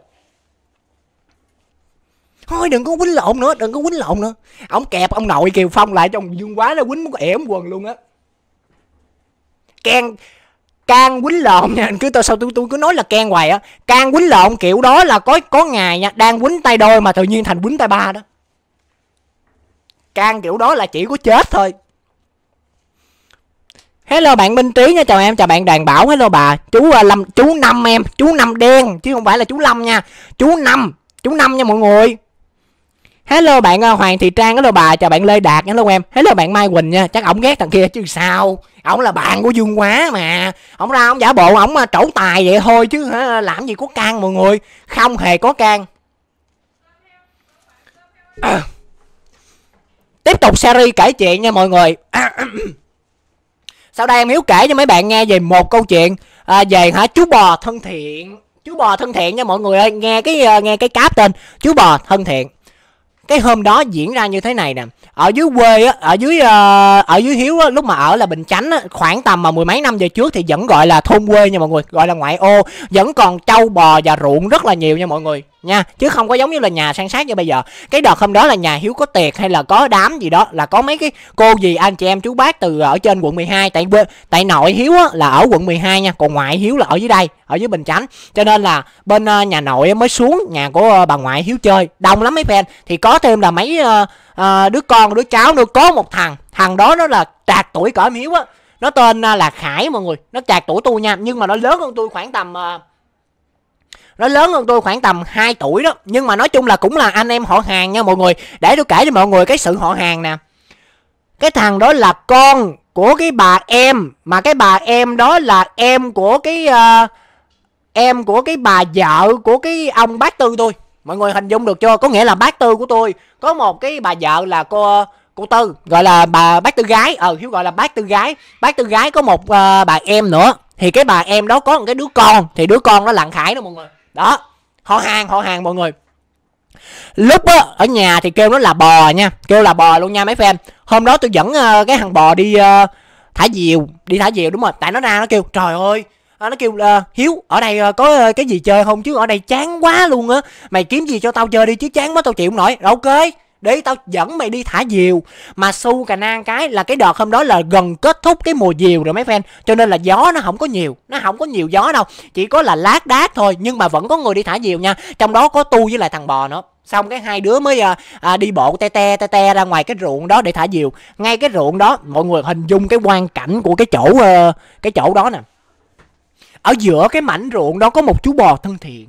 thôi đừng có quýnh lộn nữa đừng có quýnh lộn nữa ông kẹp ông nội kiều phong lại trong dương quá nó quýnh một ẻm quần luôn á can can quýnh lộn nha cứ tôi sao tôi tôi cứ nói là can hoài á can quýnh lộn kiểu đó là có có ngày nha đang quýnh tay đôi mà tự nhiên thành quýnh tay ba đó can kiểu đó là chỉ có chết thôi hello bạn minh trí nha chào em chào bạn đàn bảo hello bà chú à, lâm chú năm em chú năm đen chứ không phải là chú lâm nha chú năm chú năm nha mọi người hello bạn à, hoàng thị trang hello bà chào bạn lê đạt nha hello em hello bạn mai quỳnh nha chắc ổng ghét thằng kia chứ sao ổng là bạn của dương quá mà ổng ra ổng giả bộ ổng à, trổ tài vậy thôi chứ hả làm gì có can mọi người không hề có can à. tiếp tục series kể chuyện nha mọi người à. sau đây em hiếu kể cho mấy bạn nghe về một câu chuyện à, về hả chú bò thân thiện chú bò thân thiện nha mọi người ơi nghe cái à, nghe cái cáp tên chú bò thân thiện cái hôm đó diễn ra như thế này nè ở dưới quê á ở dưới uh, ở dưới hiếu á lúc mà ở là bình chánh á khoảng tầm mà mười mấy năm về trước thì vẫn gọi là thôn quê nha mọi người gọi là ngoại ô vẫn còn trâu bò và ruộng rất là nhiều nha mọi người nha chứ không có giống như là nhà sang sát như bây giờ cái đợt hôm đó là nhà hiếu có tiệc hay là có đám gì đó là có mấy cái cô gì anh chị em chú bác từ ở trên quận 12 tại tại nội hiếu á, là ở quận 12 nha còn ngoại hiếu là ở dưới đây ở dưới bình chánh cho nên là bên ờ, nhà nội mới xuống nhà của ờ, bà ngoại hiếu chơi đông lắm mấy fan thì có thêm là mấy ờ, đứa con đứa cháu nữa có một thằng thằng đó nó là trạc tuổi cỡ hiếu á nó tên là khải mọi người nó trạc tuổi tôi nha nhưng mà nó lớn hơn tôi khoảng tầm uh, nó lớn hơn tôi khoảng tầm 2 tuổi đó nhưng mà nói chung là cũng là anh em họ hàng nha mọi người để tôi kể cho mọi người cái sự họ hàng nè cái thằng đó là con của cái bà em mà cái bà em đó là em của cái uh, em của cái bà vợ của cái ông bác tư tôi mọi người hình dung được chưa có nghĩa là bác tư của tôi có một cái bà vợ là cô cô tư gọi là bà bác tư gái ờ hiếu gọi là bác tư gái bác tư gái có một uh, bà em nữa thì cái bà em đó có một cái đứa con thì đứa con nó lặng khải đó mọi người đó họ hàng họ hàng mọi người lúc á ở nhà thì kêu nó là bò nha kêu là bò luôn nha mấy fan hôm đó tôi dẫn uh, cái thằng bò đi uh, thả diều đi thả diều đúng rồi tại nó ra nó kêu trời ơi à, nó kêu là ờ, hiếu ở đây có cái gì chơi không chứ ở đây chán quá luôn á mày kiếm gì cho tao chơi đi chứ chán quá tao chịu không nổi ok để tao dẫn mày đi thả diều mà su cà nang cái là cái đợt hôm đó là gần kết thúc cái mùa diều rồi mấy fan cho nên là gió nó không có nhiều nó không có nhiều gió đâu chỉ có là lát đát thôi nhưng mà vẫn có người đi thả diều nha trong đó có tu với lại thằng bò nữa xong cái hai đứa mới à, à, đi bộ te te te te ra ngoài cái ruộng đó để thả diều ngay cái ruộng đó mọi người hình dung cái quan cảnh của cái chỗ à, cái chỗ đó nè ở giữa cái mảnh ruộng đó có một chú bò thân thiện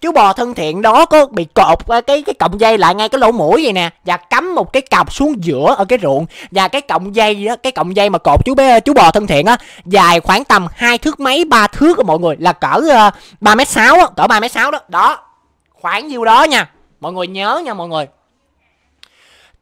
chú bò thân thiện đó có bị cột à, cái cái cọng dây lại ngay cái lỗ mũi vậy nè và cắm một cái cọc xuống giữa ở cái ruộng và cái cọng dây đó, cái cọng dây mà cột chú bé chú bò thân thiện á dài khoảng tầm hai thước mấy ba thước của mọi người là cỡ ờ, ba mét sáu cỡ ba mét sáu đó đó khoảng nhiêu đó nha mọi người nhớ nha mọi người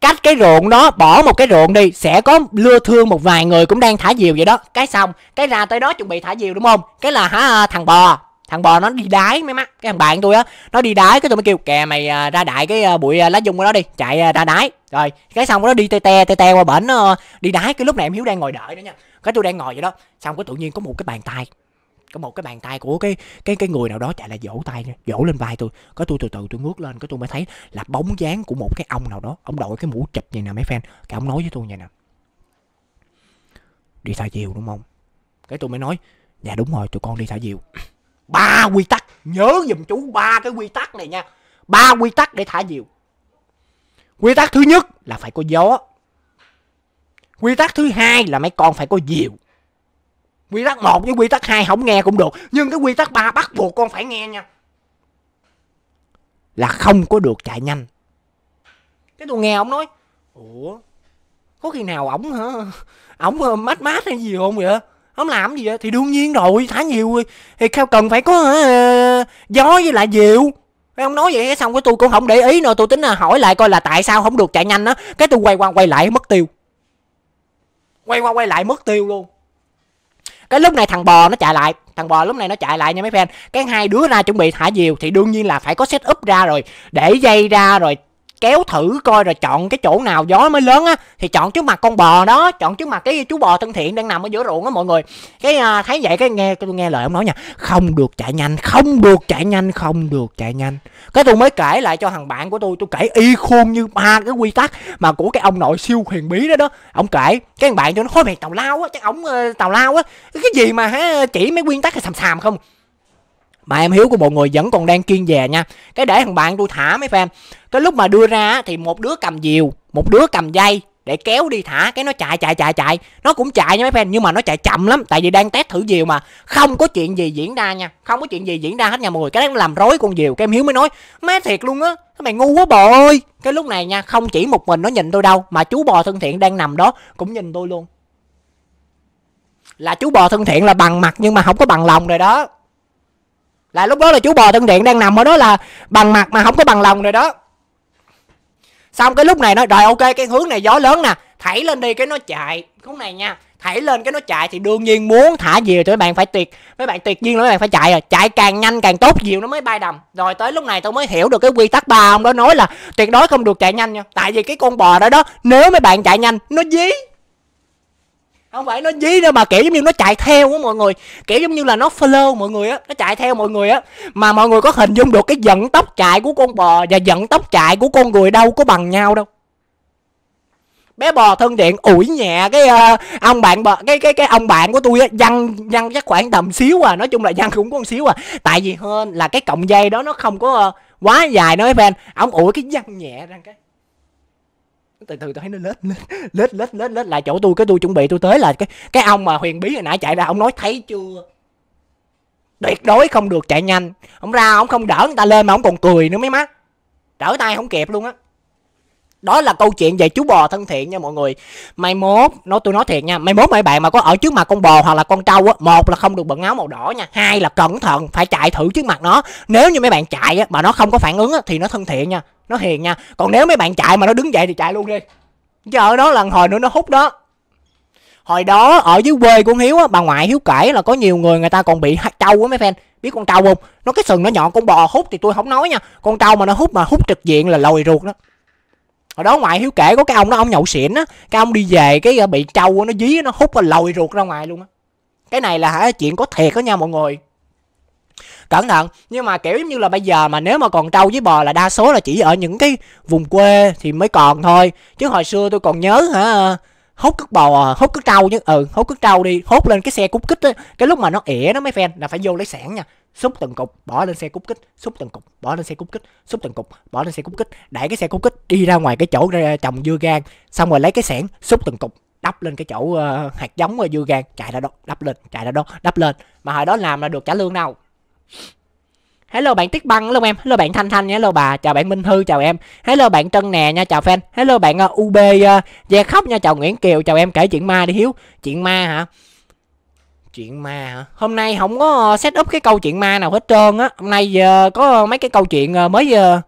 cách cái ruộng đó bỏ một cái ruộng đi sẽ có lưa thương một vài người cũng đang thả diều vậy đó cái xong cái ra tới đó chuẩn bị thả diều đúng không cái là hả thằng bò thằng bò nó đi đái mấy má cái thằng bạn tôi á nó đi đái cái tôi mới kêu kè mày à, ra đại cái à, bụi à, lá dung của nó đi chạy à, ra đái rồi cái xong nó đi te te te te qua bển nó ờ, đi đái cái lúc này em hiếu đang ngồi đợi đó nha cái tôi đang ngồi vậy đó xong cái tự nhiên có một cái bàn tay có một cái bàn tay của cái cái cái người nào đó chạy là vỗ tay nha vỗ lên vai tôi có tôi từ từ tôi ngước lên cái tôi mới thấy là bóng dáng của một cái ông nào đó ông đội cái mũ chụp vậy nè mấy fan cái ông nói với tôi vậy nè đi thả diều đúng không cái tôi mới nói dạ đúng rồi tụi con đi thả diều ba quy tắc nhớ dùm chú ba cái quy tắc này nha ba quy tắc để thả diều quy tắc thứ nhất là phải có gió quy tắc thứ hai là mấy con phải có diều quy tắc một với quy tắc hai không nghe cũng được nhưng cái quy tắc ba bắt buộc con phải nghe nha là không có được chạy nhanh cái tôi nghe ông nói ủa có khi nào ổng hả ổng ờ, mát mát hay gì không vậy không làm gì vậy thì đương nhiên rồi thả nhiều rồi thì theo cần phải có uh, gió với lại diệu ông nói vậy xong cái tôi cũng không để ý nữa tôi tính là hỏi lại coi là tại sao không được chạy nhanh á cái tôi quay qua quay lại mất tiêu quay qua quay lại mất tiêu luôn cái lúc này thằng bò nó chạy lại thằng bò lúc này nó chạy lại nha mấy fan cái hai đứa ra chuẩn bị thả diều thì đương nhiên là phải có setup ra rồi để dây ra rồi kéo thử coi rồi chọn cái chỗ nào gió mới lớn á thì chọn trước mặt con bò đó chọn trước mặt cái chú bò thân thiện đang nằm ở giữa ruộng á mọi người cái à, thấy vậy cái nghe tôi nghe lời ông nói nha không được chạy nhanh không được chạy nhanh không được chạy nhanh cái tôi mới kể lại cho thằng bạn của tôi tôi kể y khôn như ba cái quy tắc mà của cái ông nội siêu huyền bí đó đó ông kể cái thằng bạn tôi nó thôi mày tào lao á chắc ổng ờ, tào lao á cái gì mà hả chỉ mấy nguyên tắc hay sầm sàm không mà em hiếu của mọi người vẫn còn đang kiên về nha cái để thằng bạn tôi thả mấy fan cái lúc mà đưa ra thì một đứa cầm diều một đứa cầm dây để kéo đi thả cái nó chạy chạy chạy chạy nó cũng chạy nha mấy fan nhưng mà nó chạy chậm lắm tại vì đang test thử diều mà không có chuyện gì diễn ra nha không có chuyện gì diễn ra hết nha mọi người cái đấy nó làm rối con diều cái em hiếu mới nói má thiệt luôn á mày ngu quá bò ơi cái lúc này nha không chỉ một mình nó nhìn tôi đâu mà chú bò thân thiện đang nằm đó cũng nhìn tôi luôn là chú bò thân thiện là bằng mặt nhưng mà không có bằng lòng rồi đó là lúc đó là chú bò tân điện đang nằm ở đó là bằng mặt mà không có bằng lòng rồi đó xong cái lúc này nó rồi ok cái hướng này gió lớn nè thảy lên đi cái nó chạy khúc này nha thảy lên cái nó chạy thì đương nhiên muốn thả diều thì mấy bạn phải tuyệt mấy bạn tuyệt nhiên là mấy bạn phải chạy rồi chạy càng nhanh càng tốt diều nó mới bay đầm rồi tới lúc này tôi mới hiểu được cái quy tắc ba ông đó nói là tuyệt đối không được chạy nhanh nha tại vì cái con bò đó đó nếu mấy bạn chạy nhanh nó dí không phải nó dí đâu mà kiểu giống như nó chạy theo á mọi người kiểu giống như là nó follow mọi người á nó chạy theo mọi người á mà mọi người có hình dung được cái vận tốc chạy của con bò và vận tốc chạy của con người đâu có bằng nhau đâu bé bò thân thiện ủi nhẹ cái uh, ông bạn bò cái cái cái ông bạn của tôi á văng văng chắc khoảng tầm xíu à nói chung là văng cũng có một xíu à tại vì hơn là cái cọng dây đó nó không có uh, quá dài nói fan ông ủi cái văng nhẹ ra cái từ từ tôi thấy nó lết lết lết lết lết lết lại chỗ tôi cái tôi chuẩn bị tôi tới là cái cái ông mà huyền bí hồi nãy chạy ra ông nói thấy chưa tuyệt đối không được chạy nhanh ông ra ông không đỡ người ta lên mà ông còn cười nữa mấy má đỡ tay không kịp luôn á đó là câu chuyện về chú bò thân thiện nha mọi người mai mốt nó tôi nói thiệt nha mai mốt mấy bạn mà có ở trước mặt con bò hoặc là con trâu á một là không được bận áo màu đỏ nha hai là cẩn thận phải chạy thử trước mặt nó nếu như mấy bạn chạy á mà nó không có phản ứng á thì nó thân thiện nha nó hiền nha còn nếu mấy bạn chạy mà nó đứng dậy thì chạy luôn đi giờ đó lần hồi nữa nó hút đó hồi đó ở dưới quê của hiếu á bà ngoại hiếu kể là có nhiều người người ta còn bị trâu á mấy fan biết con trâu không nó cái sừng nó nhọn con bò hút thì tôi không nói nha con trâu mà nó hút mà hút trực diện là lồi ruột đó hồi đó ngoài hiếu kể có cái ông đó ông nhậu xỉn á cái ông đi về cái ờ, bị trâu nó dí nó hút và lòi ruột ra ngoài luôn á cái này là hả chuyện có thiệt đó nha mọi người cẩn thận nhưng mà kiểu như là bây giờ mà nếu mà còn trâu với bò là đa số là chỉ ở những cái vùng quê thì mới còn thôi chứ hồi xưa tôi còn nhớ hả ờ, hút cứt bò ờ, hút cứt trâu chứ ừ hút cứt trâu đi hút lên cái xe cút kích á cái lúc mà nó ỉa nó mấy phen là phải vô lấy sản nha xúc từng cục bỏ lên xe cút kích xúc từng cục bỏ lên xe cút kích xúc từng cục bỏ lên xe cút kích đẩy cái xe cút kích đi ra ngoài cái chỗ trồng dưa gan xong rồi lấy cái xẻng xúc từng cục đắp lên cái chỗ uh, hạt giống ờ, dưa gan chạy ra đó đắp lên chạy ra đó đắp lên mà hồi đó làm là được trả lương đâu Hello bạn Tiết Băng, luôn em, hello bạn Thanh Thanh nha, hello bà, chào bạn Minh Hư, chào em Hello bạn Trân Nè nha, chào fan Hello bạn uh, ờ, UB uh, Gia Khóc nha, chào Nguyễn Kiều, chào em kể chuyện ma đi Hiếu Chuyện ma hả? chuyện ma hả hôm nay không có ờ, setup cái câu chuyện ma nào hết trơn á hôm nay giờ có mấy cái câu chuyện ờ, mới giờ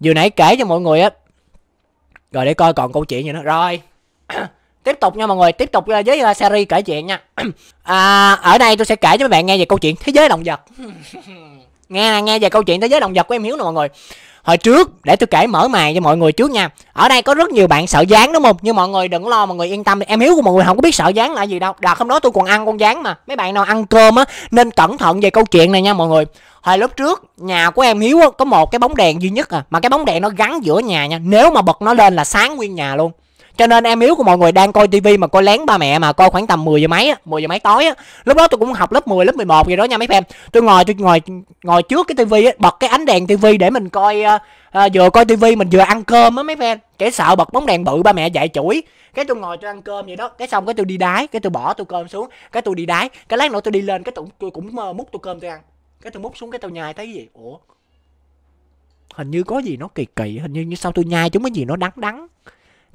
vừa nãy kể cho mọi người á rồi để coi còn câu chuyện gì nữa rồi tiếp tục nha mọi người tiếp tục ờ, với series kể chuyện nha à, ở đây tôi sẽ kể cho mấy bạn nghe về câu chuyện thế giới động vật nghe nghe về câu chuyện thế giới động vật của em hiếu nè mọi người hồi trước để tôi kể mở màn cho mọi người trước nha ở đây có rất nhiều bạn sợ dán đúng không nhưng mọi người đừng lo mọi người yên tâm em hiếu của mọi người không có biết sợ dán là gì đâu đà không nói tôi còn ăn con dán mà mấy bạn nào ăn cơm á nên cẩn thận về câu chuyện này nha mọi người hồi lúc trước nhà của em hiếu á, có một cái bóng đèn duy nhất à mà cái bóng đèn nó gắn giữa nhà nha nếu mà bật nó lên là sáng nguyên nhà luôn cho nên em yếu của mọi người đang coi tivi mà coi lén ba mẹ mà coi khoảng tầm 10 giờ mấy á 10 giờ mấy tối á lúc đó tôi cũng học lớp 10 lớp 11 gì đó nha mấy em tôi ngồi tôi ngồi ngồi trước cái tivi á bật cái ánh đèn tivi để mình coi uh, vừa coi tivi mình vừa ăn cơm á mấy em kể sợ bật bóng đèn bự ba mẹ dạy chửi cái tôi ngồi tôi ăn cơm vậy đó cái xong cái tôi đi đái cái tôi bỏ tôi cơm xuống cái tôi đi đái cái lát nữa tôi đi lên cái tôi, tôi cũng uh, múc tôi cơm tôi ăn cái tôi múc xuống cái tôi nhai thấy gì ủa hình như có gì nó kỳ kỳ hình như như sao tôi nhai chúng cái gì nó đắng đắng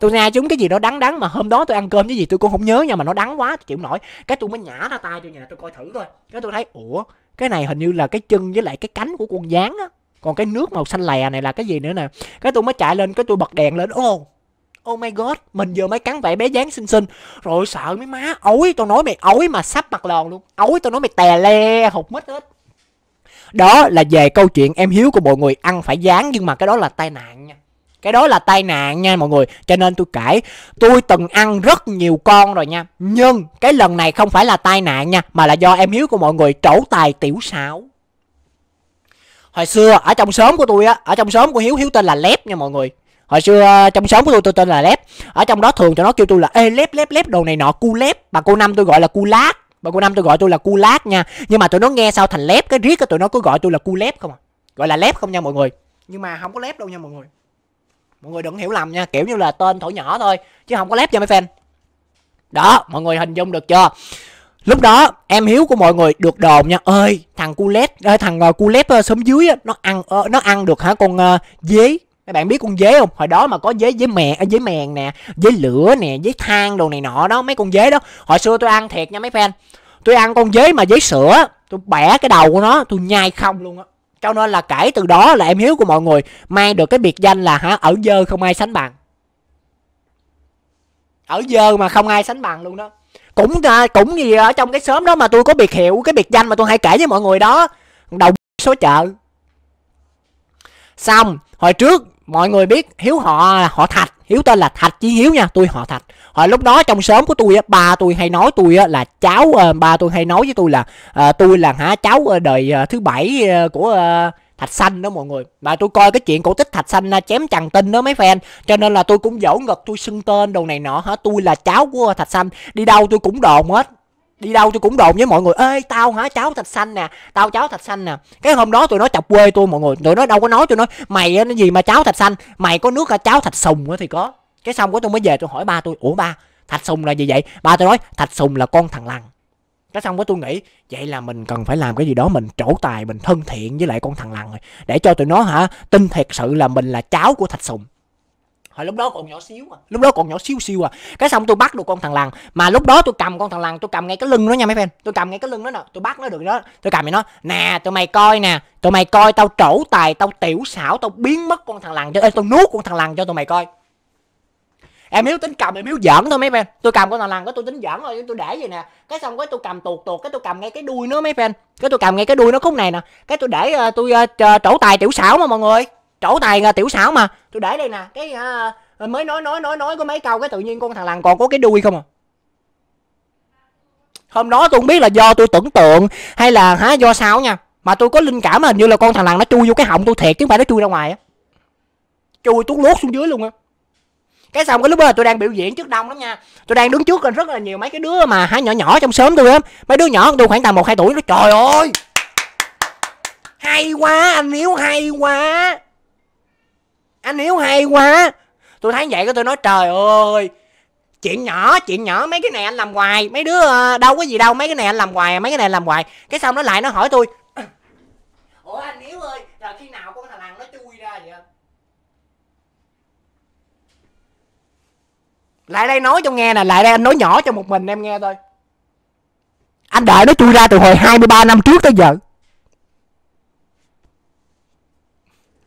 tôi nghe chúng cái gì nó đắng đắng mà hôm đó tôi ăn cơm cái gì tôi cũng không nhớ nha mà nó đắng quá chịu nổi cái tôi mới nhả ra tay cho nhà tôi coi thử thôi cái tôi thấy ủa cái này hình như là cái chân với lại cái cánh của con gián á còn cái nước màu xanh lè này là cái gì nữa nè cái tôi mới chạy lên cái tôi bật đèn lên ô oh, oh my god mình vừa mới cắn vậy bé dáng xinh xinh rồi sợ mấy má ối tôi nói mày ối mà sắp mặt lòn luôn ối tôi nói mày tè le hụt mít hết đó là về câu chuyện em hiếu của mọi người ăn phải dán nhưng mà cái đó là tai nạn nha cái đó là tai nạn nha mọi người cho nên tôi kể tôi từng ăn rất nhiều con rồi nha nhưng cái lần này không phải là tai nạn nha mà là do em hiếu của mọi người trổ tài tiểu xảo hồi xưa ở trong xóm của tôi á ở trong xóm của hiếu hiếu tên là lép nha mọi người hồi xưa ờ, trong xóm của tôi tôi tên là lép ở trong đó thường cho nó kêu tôi là ê lép lép lép đồ này nọ cu lép bà cô năm tôi gọi là cu lát bà cô năm tôi gọi tôi là cu lát nha nhưng mà tụi nó nghe sao thành lép cái riết cái tụi nó cứ gọi tôi là cu lép không à gọi là lép không nha mọi người nhưng mà không có lép đâu nha mọi người mọi người đừng hiểu lầm nha kiểu như là tên thổi nhỏ thôi chứ không có lép cho mấy fan đó mọi người hình dung được chưa lúc đó em hiếu của mọi người được đồn nha ơi thằng cu lép ơi thằng uh, cu lép uh, dưới nó ăn ờ, nó ăn được hả con dế các bạn biết con dế không hồi đó mà có dế dế mè dế mèn nè dế lửa nè dế than đồ này nọ đó mấy con dế đó hồi xưa tôi ăn thiệt nha mấy fan tôi ăn con dế mà dế sữa tôi bẻ cái đầu của nó tôi nhai không luôn á cho nên là kể từ đó là em hiếu của mọi người mang được cái biệt danh là hả ở dơ không ai sánh bằng ở dơ mà không ai sánh bằng luôn đó cũng à, cũng gì ở trong cái sớm đó mà tôi có biệt hiệu cái biệt danh mà tôi hay kể với mọi người đó đầu số chợ xong hồi trước mọi người biết hiếu họ họ thạch hiếu tên là thạch chí hiếu nha tôi họ thạch hồi ờ, lúc đó trong xóm của tôi á ba tôi hay nói tôi á là cháu ờ, ba tôi hay nói với tôi là à, tôi là hả cháu đời thứ bảy của thạch xanh đó mọi người mà tôi coi cái chuyện cổ tích thạch xanh chém chằng tinh đó mấy fan cho nên là tôi cũng dỗ ngực tôi xưng tên đồ này nọ hả tôi là cháu của thạch xanh đi đâu tôi cũng đồn hết đi đâu tôi cũng đồn với mọi người ê tao hả cháu thạch xanh nè tao cháu thạch xanh nè cái hôm đó tụi nó chọc quê tôi mọi người tụi nó đâu có nói tôi nói mày nó gì mà cháu thạch xanh mày có nước à cháu thạch sùng á thì có cái xong của tôi mới về tôi hỏi ba tôi ủa ba thạch sùng là gì vậy ba tôi nói thạch sùng là con thằng lằn cái xong của tôi nghĩ vậy là mình cần phải làm cái gì đó mình trổ tài mình thân thiện với lại con thằng lằn rồi để cho tụi nó hả tin thiệt sự là mình là cháu của thạch sùng hồi lúc đó còn nhỏ xíu à lúc đó còn nhỏ xíu xíu à cái xong tôi bắt được con thằng lằn mà lúc đó tôi cầm con thằng lằn tôi cầm ngay cái lưng nó nha mấy fan tôi cầm ngay cái lưng nó nè tôi bắt nó được đó tôi cầm nó nè tụi mày coi nè tụi mày coi tao trổ tài tao tiểu xảo tao biến mất con thằng lằn cho Ê, tao nuốt con thằng lằn cho tụi mày coi em hiếu tính cầm em hiếu giỡn thôi mấy fan tôi cầm con thằng lằn cái tôi tính giỡn thôi tôi để vậy nè cái xong cái tôi cầm tuột tuột cái tôi cầm ngay cái đuôi nó mấy fan cái tôi cầm ngay cái đuôi nó khúc này nè cái tôi để ờ, tôi ờ, trổ tài tiểu xảo mà mọi người chỗ tài uh, tiểu xảo mà tôi để đây nè cái uh, mới nói nói nói nói có mấy câu cái tự nhiên con thằng làng còn có cái đuôi không à hôm đó tôi không biết là do tôi tưởng tượng hay là há do sao nha mà tôi có linh cảm mà hình như là con thằng lằn nó chui vô cái họng tôi thiệt chứ không phải nó chui ra ngoài á chui tuốt lốt xuống dưới luôn á cái xong cái lúc đó là tôi đang biểu diễn trước đông lắm nha tôi đang đứng trước rất là nhiều mấy cái đứa mà hả nhỏ nhỏ trong sớm tôi á mấy đứa nhỏ tôi khoảng tầm một hai tuổi nó trời ơi hay quá anh hiếu hay quá anh hiếu hay quá tôi thấy vậy cái tôi nói trời ơi chuyện nhỏ chuyện nhỏ mấy cái này anh làm hoài mấy đứa ờ, đâu có gì đâu mấy cái này anh làm hoài mấy cái này làm hoài cái xong nó lại nó hỏi tôi ủa anh hiếu ơi là khi nào có thằng hằng nó chui ra vậy lại đây nói cho nghe nè lại đây anh nói nhỏ cho một mình em nghe thôi anh đợi nó chui ra từ hồi 23 năm trước tới giờ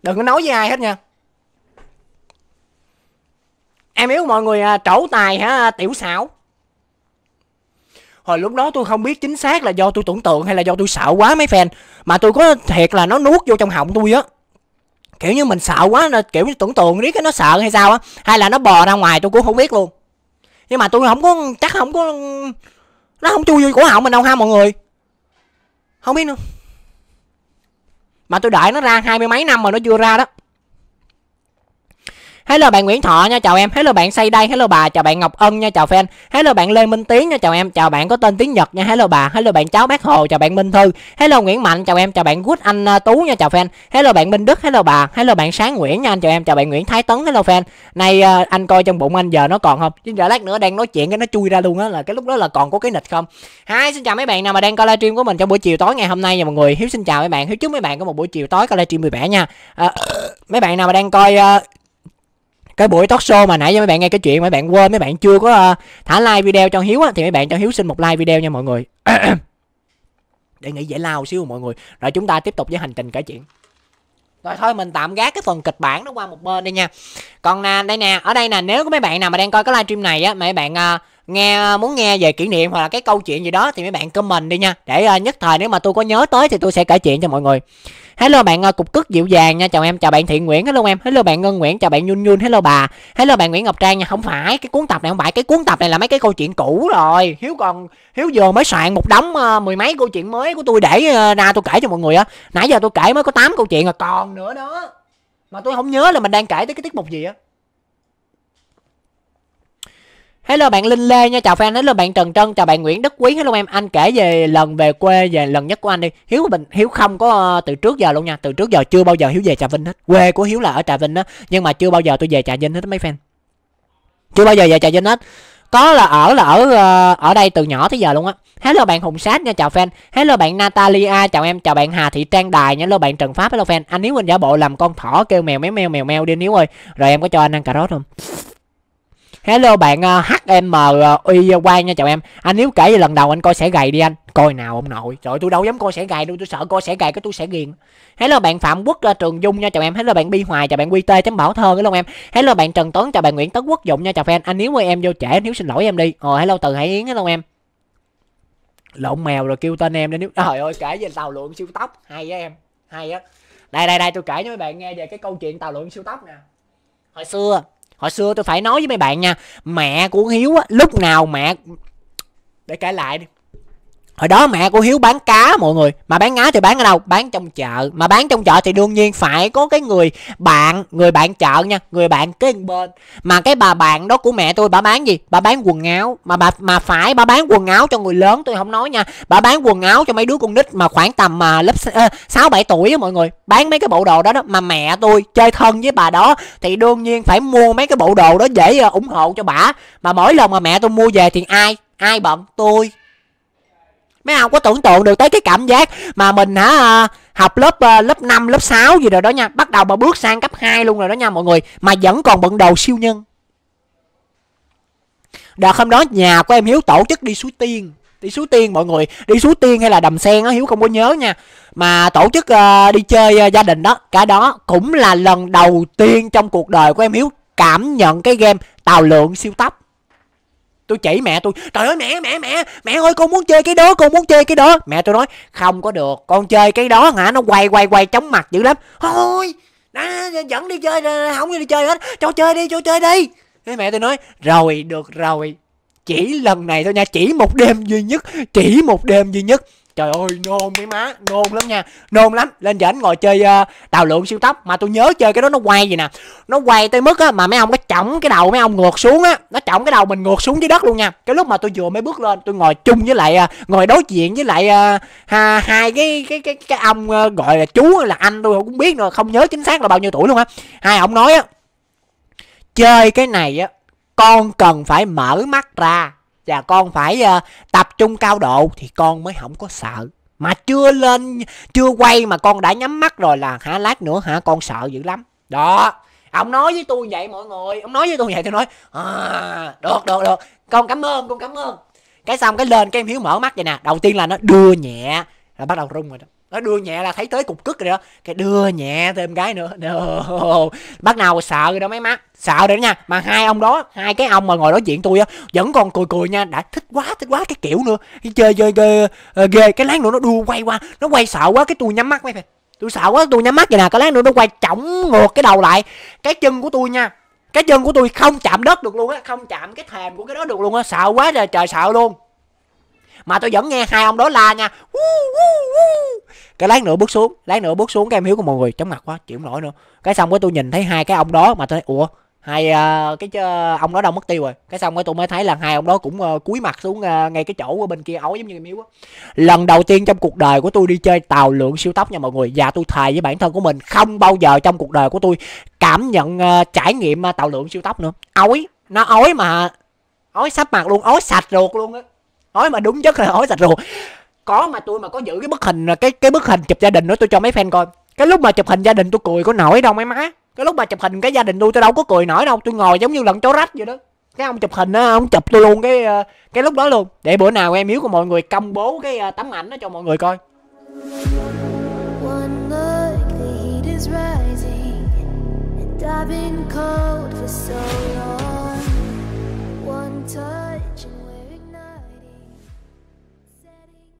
đừng có nói với ai hết nha em yếu mọi người à, trổ tài hả tiểu xảo hồi lúc đó tôi không biết chính xác là do tôi tưởng tượng hay là do tôi sợ quá mấy fan mà tôi có thiệt là nó nuốt vô trong họng tôi á kiểu như mình sợ quá kiểu như tưởng tượng riết nó sợ hay sao á hay là nó bò ra ngoài tôi cũng không biết luôn nhưng mà tôi không có chắc không có nó không chui vô cổ họng mình đâu ha mọi người không biết nữa mà tôi đợi nó ra hai mươi mấy năm mà nó chưa ra đó hello bạn Nguyễn Thọ nha chào em hello bạn say đây hello bà chào bạn Ngọc Ân nha chào fan hello bạn Lê Minh Tiến nha chào em chào bạn có tên tiếng Nhật nha hello bà hello bạn cháu bác Hồ chào bạn Minh Thư hello Nguyễn Mạnh chào em chào bạn Quýt Anh à, Tú nha chào fan hello bạn Minh Đức hello bà hello bạn Sáng Nguyễn nha anh chào em chào bạn Nguyễn Thái Tấn hello fan nay à, anh coi trong bụng anh giờ nó còn không chứ giờ lát nữa đang nói chuyện cái nó chui ra luôn á là cái lúc đó là còn có cái nịch không hai xin chào mấy bạn nào mà đang coi livestream của mình trong buổi chiều tối ngày hôm nay nha mọi người hiếu xin chào mấy bạn hiếu chúc mấy bạn có một buổi chiều tối coi livestream vui vẻ nha à, mấy bạn nào mà đang coi uh, cái buổi talk show mà nãy cho mấy bạn nghe cái chuyện mấy bạn quên mấy bạn chưa có uh, thả like video cho hiếu á thì mấy bạn cho hiếu xin một like video nha mọi người để nghĩ dễ lao xíu mọi người rồi chúng ta tiếp tục với hành trình kể chuyện rồi thôi mình tạm gác cái phần kịch bản nó qua một bên đi nha còn nè à, đây nè ở đây nè nếu có mấy bạn nào mà đang coi cái livestream này á mấy bạn à, nghe à, muốn nghe về kỷ niệm hoặc là cái câu chuyện gì đó thì mấy bạn comment đi nha để à, nhất thời nếu mà tôi có nhớ tới thì tôi sẽ kể chuyện cho mọi người hello bạn à, cục cức dịu dàng nha chào em chào bạn thiện nguyễn hello em hello bạn ngân nguyễn chào bạn nhun nhun hello bà hello bạn nguyễn ngọc trang nha không phải cái cuốn tập này không phải cái cuốn tập này là mấy cái câu chuyện cũ rồi hiếu còn hiếu vừa mới soạn một đống uh, mười mấy câu chuyện mới của tôi để uh, ra tôi kể cho mọi người á nãy giờ tôi kể mới có 8 câu chuyện rồi còn nữa đó mà tôi không nhớ là mình đang kể tới cái tiết mục gì á Hello bạn Linh Lê nha, chào fan, hello bạn Trần Trân, chào bạn Nguyễn Đức Quý, hello em, anh kể về lần về quê về lần nhất của anh đi. Hiếu mình Hiếu không có ờ, từ trước giờ luôn nha, từ trước giờ chưa bao giờ Hiếu về Trà Vinh hết. Quê của Hiếu là ở Trà Vinh á, nhưng mà chưa bao giờ tôi về Trà Vinh hết mấy fan. Chưa bao giờ về Trà Vinh hết. Có là ở là ở ờ, ở đây từ nhỏ tới giờ luôn á. Hello bạn Hùng Sát nha, chào fan. Hello bạn Natalia, chào em, chào bạn Hà Thị Trang Đài nha, hello bạn Trần Pháp, hello fan. Anh Hiếu mình giả bộ làm con thỏ kêu mèo méo mèo mèo mèo đi Hiếu ơi. Rồi em có cho anh ăn cà rốt không? hello bạn ờ, hmuy quang nha chào em anh nếu kể về lần đầu anh coi sẽ gầy đi anh coi nào ông nội trời tôi đâu dám coi sẽ gầy đâu tôi sợ coi sẽ gầy cái tôi sẽ ghiền hello bạn phạm quốc ờ, trường dung nha chào em hello bạn bi hoài chào bạn Quy Tê chấm bảo thơ hello em hello bạn trần tuấn chào bạn nguyễn tấn quốc dụng nha chào fan anh nếu ơi em vô trễ nếu xin lỗi em đi ờ hello từ hải yến hello em lộn mèo rồi kêu tên em đến nếu trời ơi kể về tàu lượng siêu tóc hay á em hay á đây đây đây tôi kể cho mấy bạn nghe về cái câu chuyện tàu lượng siêu tóc nè hồi xưa hồi xưa tôi phải nói với mấy bạn nha mẹ của hiếu á lúc nào mẹ để kể lại đi hồi đó mẹ của hiếu bán cá mọi người mà bán cá thì bán ở đâu bán trong chợ mà bán trong chợ thì đương nhiên phải có cái người bạn người bạn chợ nha người bạn cái bên mà cái bà bạn đó của mẹ tôi bà bán gì bà bán quần áo mà bà mà phải bà bán quần áo cho người lớn tôi không nói nha bà bán quần áo cho mấy đứa con nít mà khoảng tầm mà lớp à, sáu bảy tuổi á mọi người bán mấy cái bộ đồ đó đó mà mẹ tôi chơi thân với bà đó thì đương nhiên phải mua mấy cái bộ đồ đó để à, ủng hộ cho bà mà mỗi lần mà mẹ tôi mua về thì ai ai bận tôi mấy ông có tưởng tượng được tới cái cảm giác mà mình hả à, học lớp à, lớp 5, lớp 6 gì rồi đó nha bắt đầu mà bước sang cấp 2 luôn rồi đó nha mọi người mà vẫn còn bận đầu siêu nhân đợt hôm đó nhà của em hiếu tổ chức đi suối tiên đi suối tiên mọi người đi suối tiên hay là đầm sen á hiếu không có nhớ nha mà tổ chức uh, đi chơi uh, gia đình đó cả đó cũng là lần đầu tiên trong cuộc đời của em hiếu cảm nhận cái game tàu lượng siêu tốc tôi chỉ mẹ tôi trời ơi mẹ mẹ mẹ mẹ ơi con muốn chơi cái đó con muốn chơi cái đó mẹ tôi nói không có được con chơi cái đó hả nó quay quay quay chóng mặt dữ lắm thôi đã, dẫn đi chơi không đi chơi hết cho chơi đi cho chơi đi thế mẹ tôi nói rồi được rồi chỉ lần này thôi nha chỉ một đêm duy nhất chỉ một đêm duy nhất trời ơi nôn mấy má nôn lắm nha nôn lắm lên dẫn ngồi chơi uh, đào lượn siêu tốc mà tôi nhớ chơi cái đó nó quay gì nè nó quay tới mức á mà mấy ông nó chỏng cái đầu mấy ông ngược xuống á nó chỏng cái đầu mình ngược xuống dưới đất luôn nha cái lúc mà tôi vừa mới bước lên tôi ngồi chung với lại uh, ngồi đối diện với lại uh, hai cái cái cái cái ông uh, gọi là chú là anh tôi cũng biết rồi không nhớ chính xác là bao nhiêu tuổi luôn á hai ông nói á chơi cái này á con cần phải mở mắt ra và con phải uh, tập trung cao độ thì con mới không có sợ mà chưa lên chưa quay mà con đã nhắm mắt rồi là hả lát nữa hả con sợ dữ lắm đó ông nói với tôi vậy mọi người ông nói với tôi vậy tôi nói à, được được được con cảm ơn con cảm ơn cái xong cái lên cái em hiếu mở mắt vậy nè đầu tiên là nó đưa nhẹ là bắt đầu rung rồi đó nó đưa nhẹ là thấy tới cục cức rồi đó cái đưa nhẹ thêm cái nữa no. bác nào sợ rồi đó mấy má sợ rồi đó nha mà hai ông đó hai cái ông mà ngồi đối diện tôi á vẫn còn cười cười nha đã thích quá thích quá cái kiểu nữa cái chơi chơi ghê, ờ, ghê cái lát nữa nó đua quay qua nó quay sợ quá cái tôi nhắm mắt mấy phải tôi sợ quá tôi nhắm mắt vậy nè cái lát nữa nó quay chỏng ngược cái đầu lại cái chân của tôi nha cái chân của tôi không chạm đất được luôn á không chạm cái thềm của cái đó được luôn á sợ quá trời trời sợ luôn mà tôi vẫn nghe hai ông đó la nha cái lát nữa bước xuống lát nữa bước xuống cái em hiếu của mọi người chóng mặt quá chịu nổi nữa cái xong cái tôi nhìn thấy hai cái ông đó mà tôi thấy ủa hai uh, cái uh, ông đó đâu mất tiêu rồi cái xong cái tôi mới thấy là hai ông đó cũng uh, cúi mặt xuống uh, ngay cái chỗ của bên kia ấu giống như miếu á lần đầu tiên trong cuộc đời của tôi đi chơi tàu lượng siêu tốc nha mọi người và tôi thề với bản thân của mình không bao giờ trong cuộc đời của tôi cảm nhận uh, trải nghiệm uh, tàu lượng siêu tốc nữa Ối, nó ối mà ối sắp mặt luôn ối sạch ruột luôn á hỏi mà đúng chất là hỏi sạch ruột có mà tôi mà có giữ cái bức hình cái cái bức hình chụp gia đình đó tôi cho mấy fan coi cái lúc mà chụp hình gia đình tôi cười có nổi đâu mấy má cái lúc mà chụp hình cái gia đình tôi tôi đâu có cười nổi đâu tôi ngồi giống như lần chó rách vậy đó cái ông chụp hình á ông chụp tôi luôn cái ờ, cái lúc đó luôn để bữa nào em hiếu của mọi người công bố cái ờ, tấm ảnh đó cho mọi người coi I've been cold for so long. One time.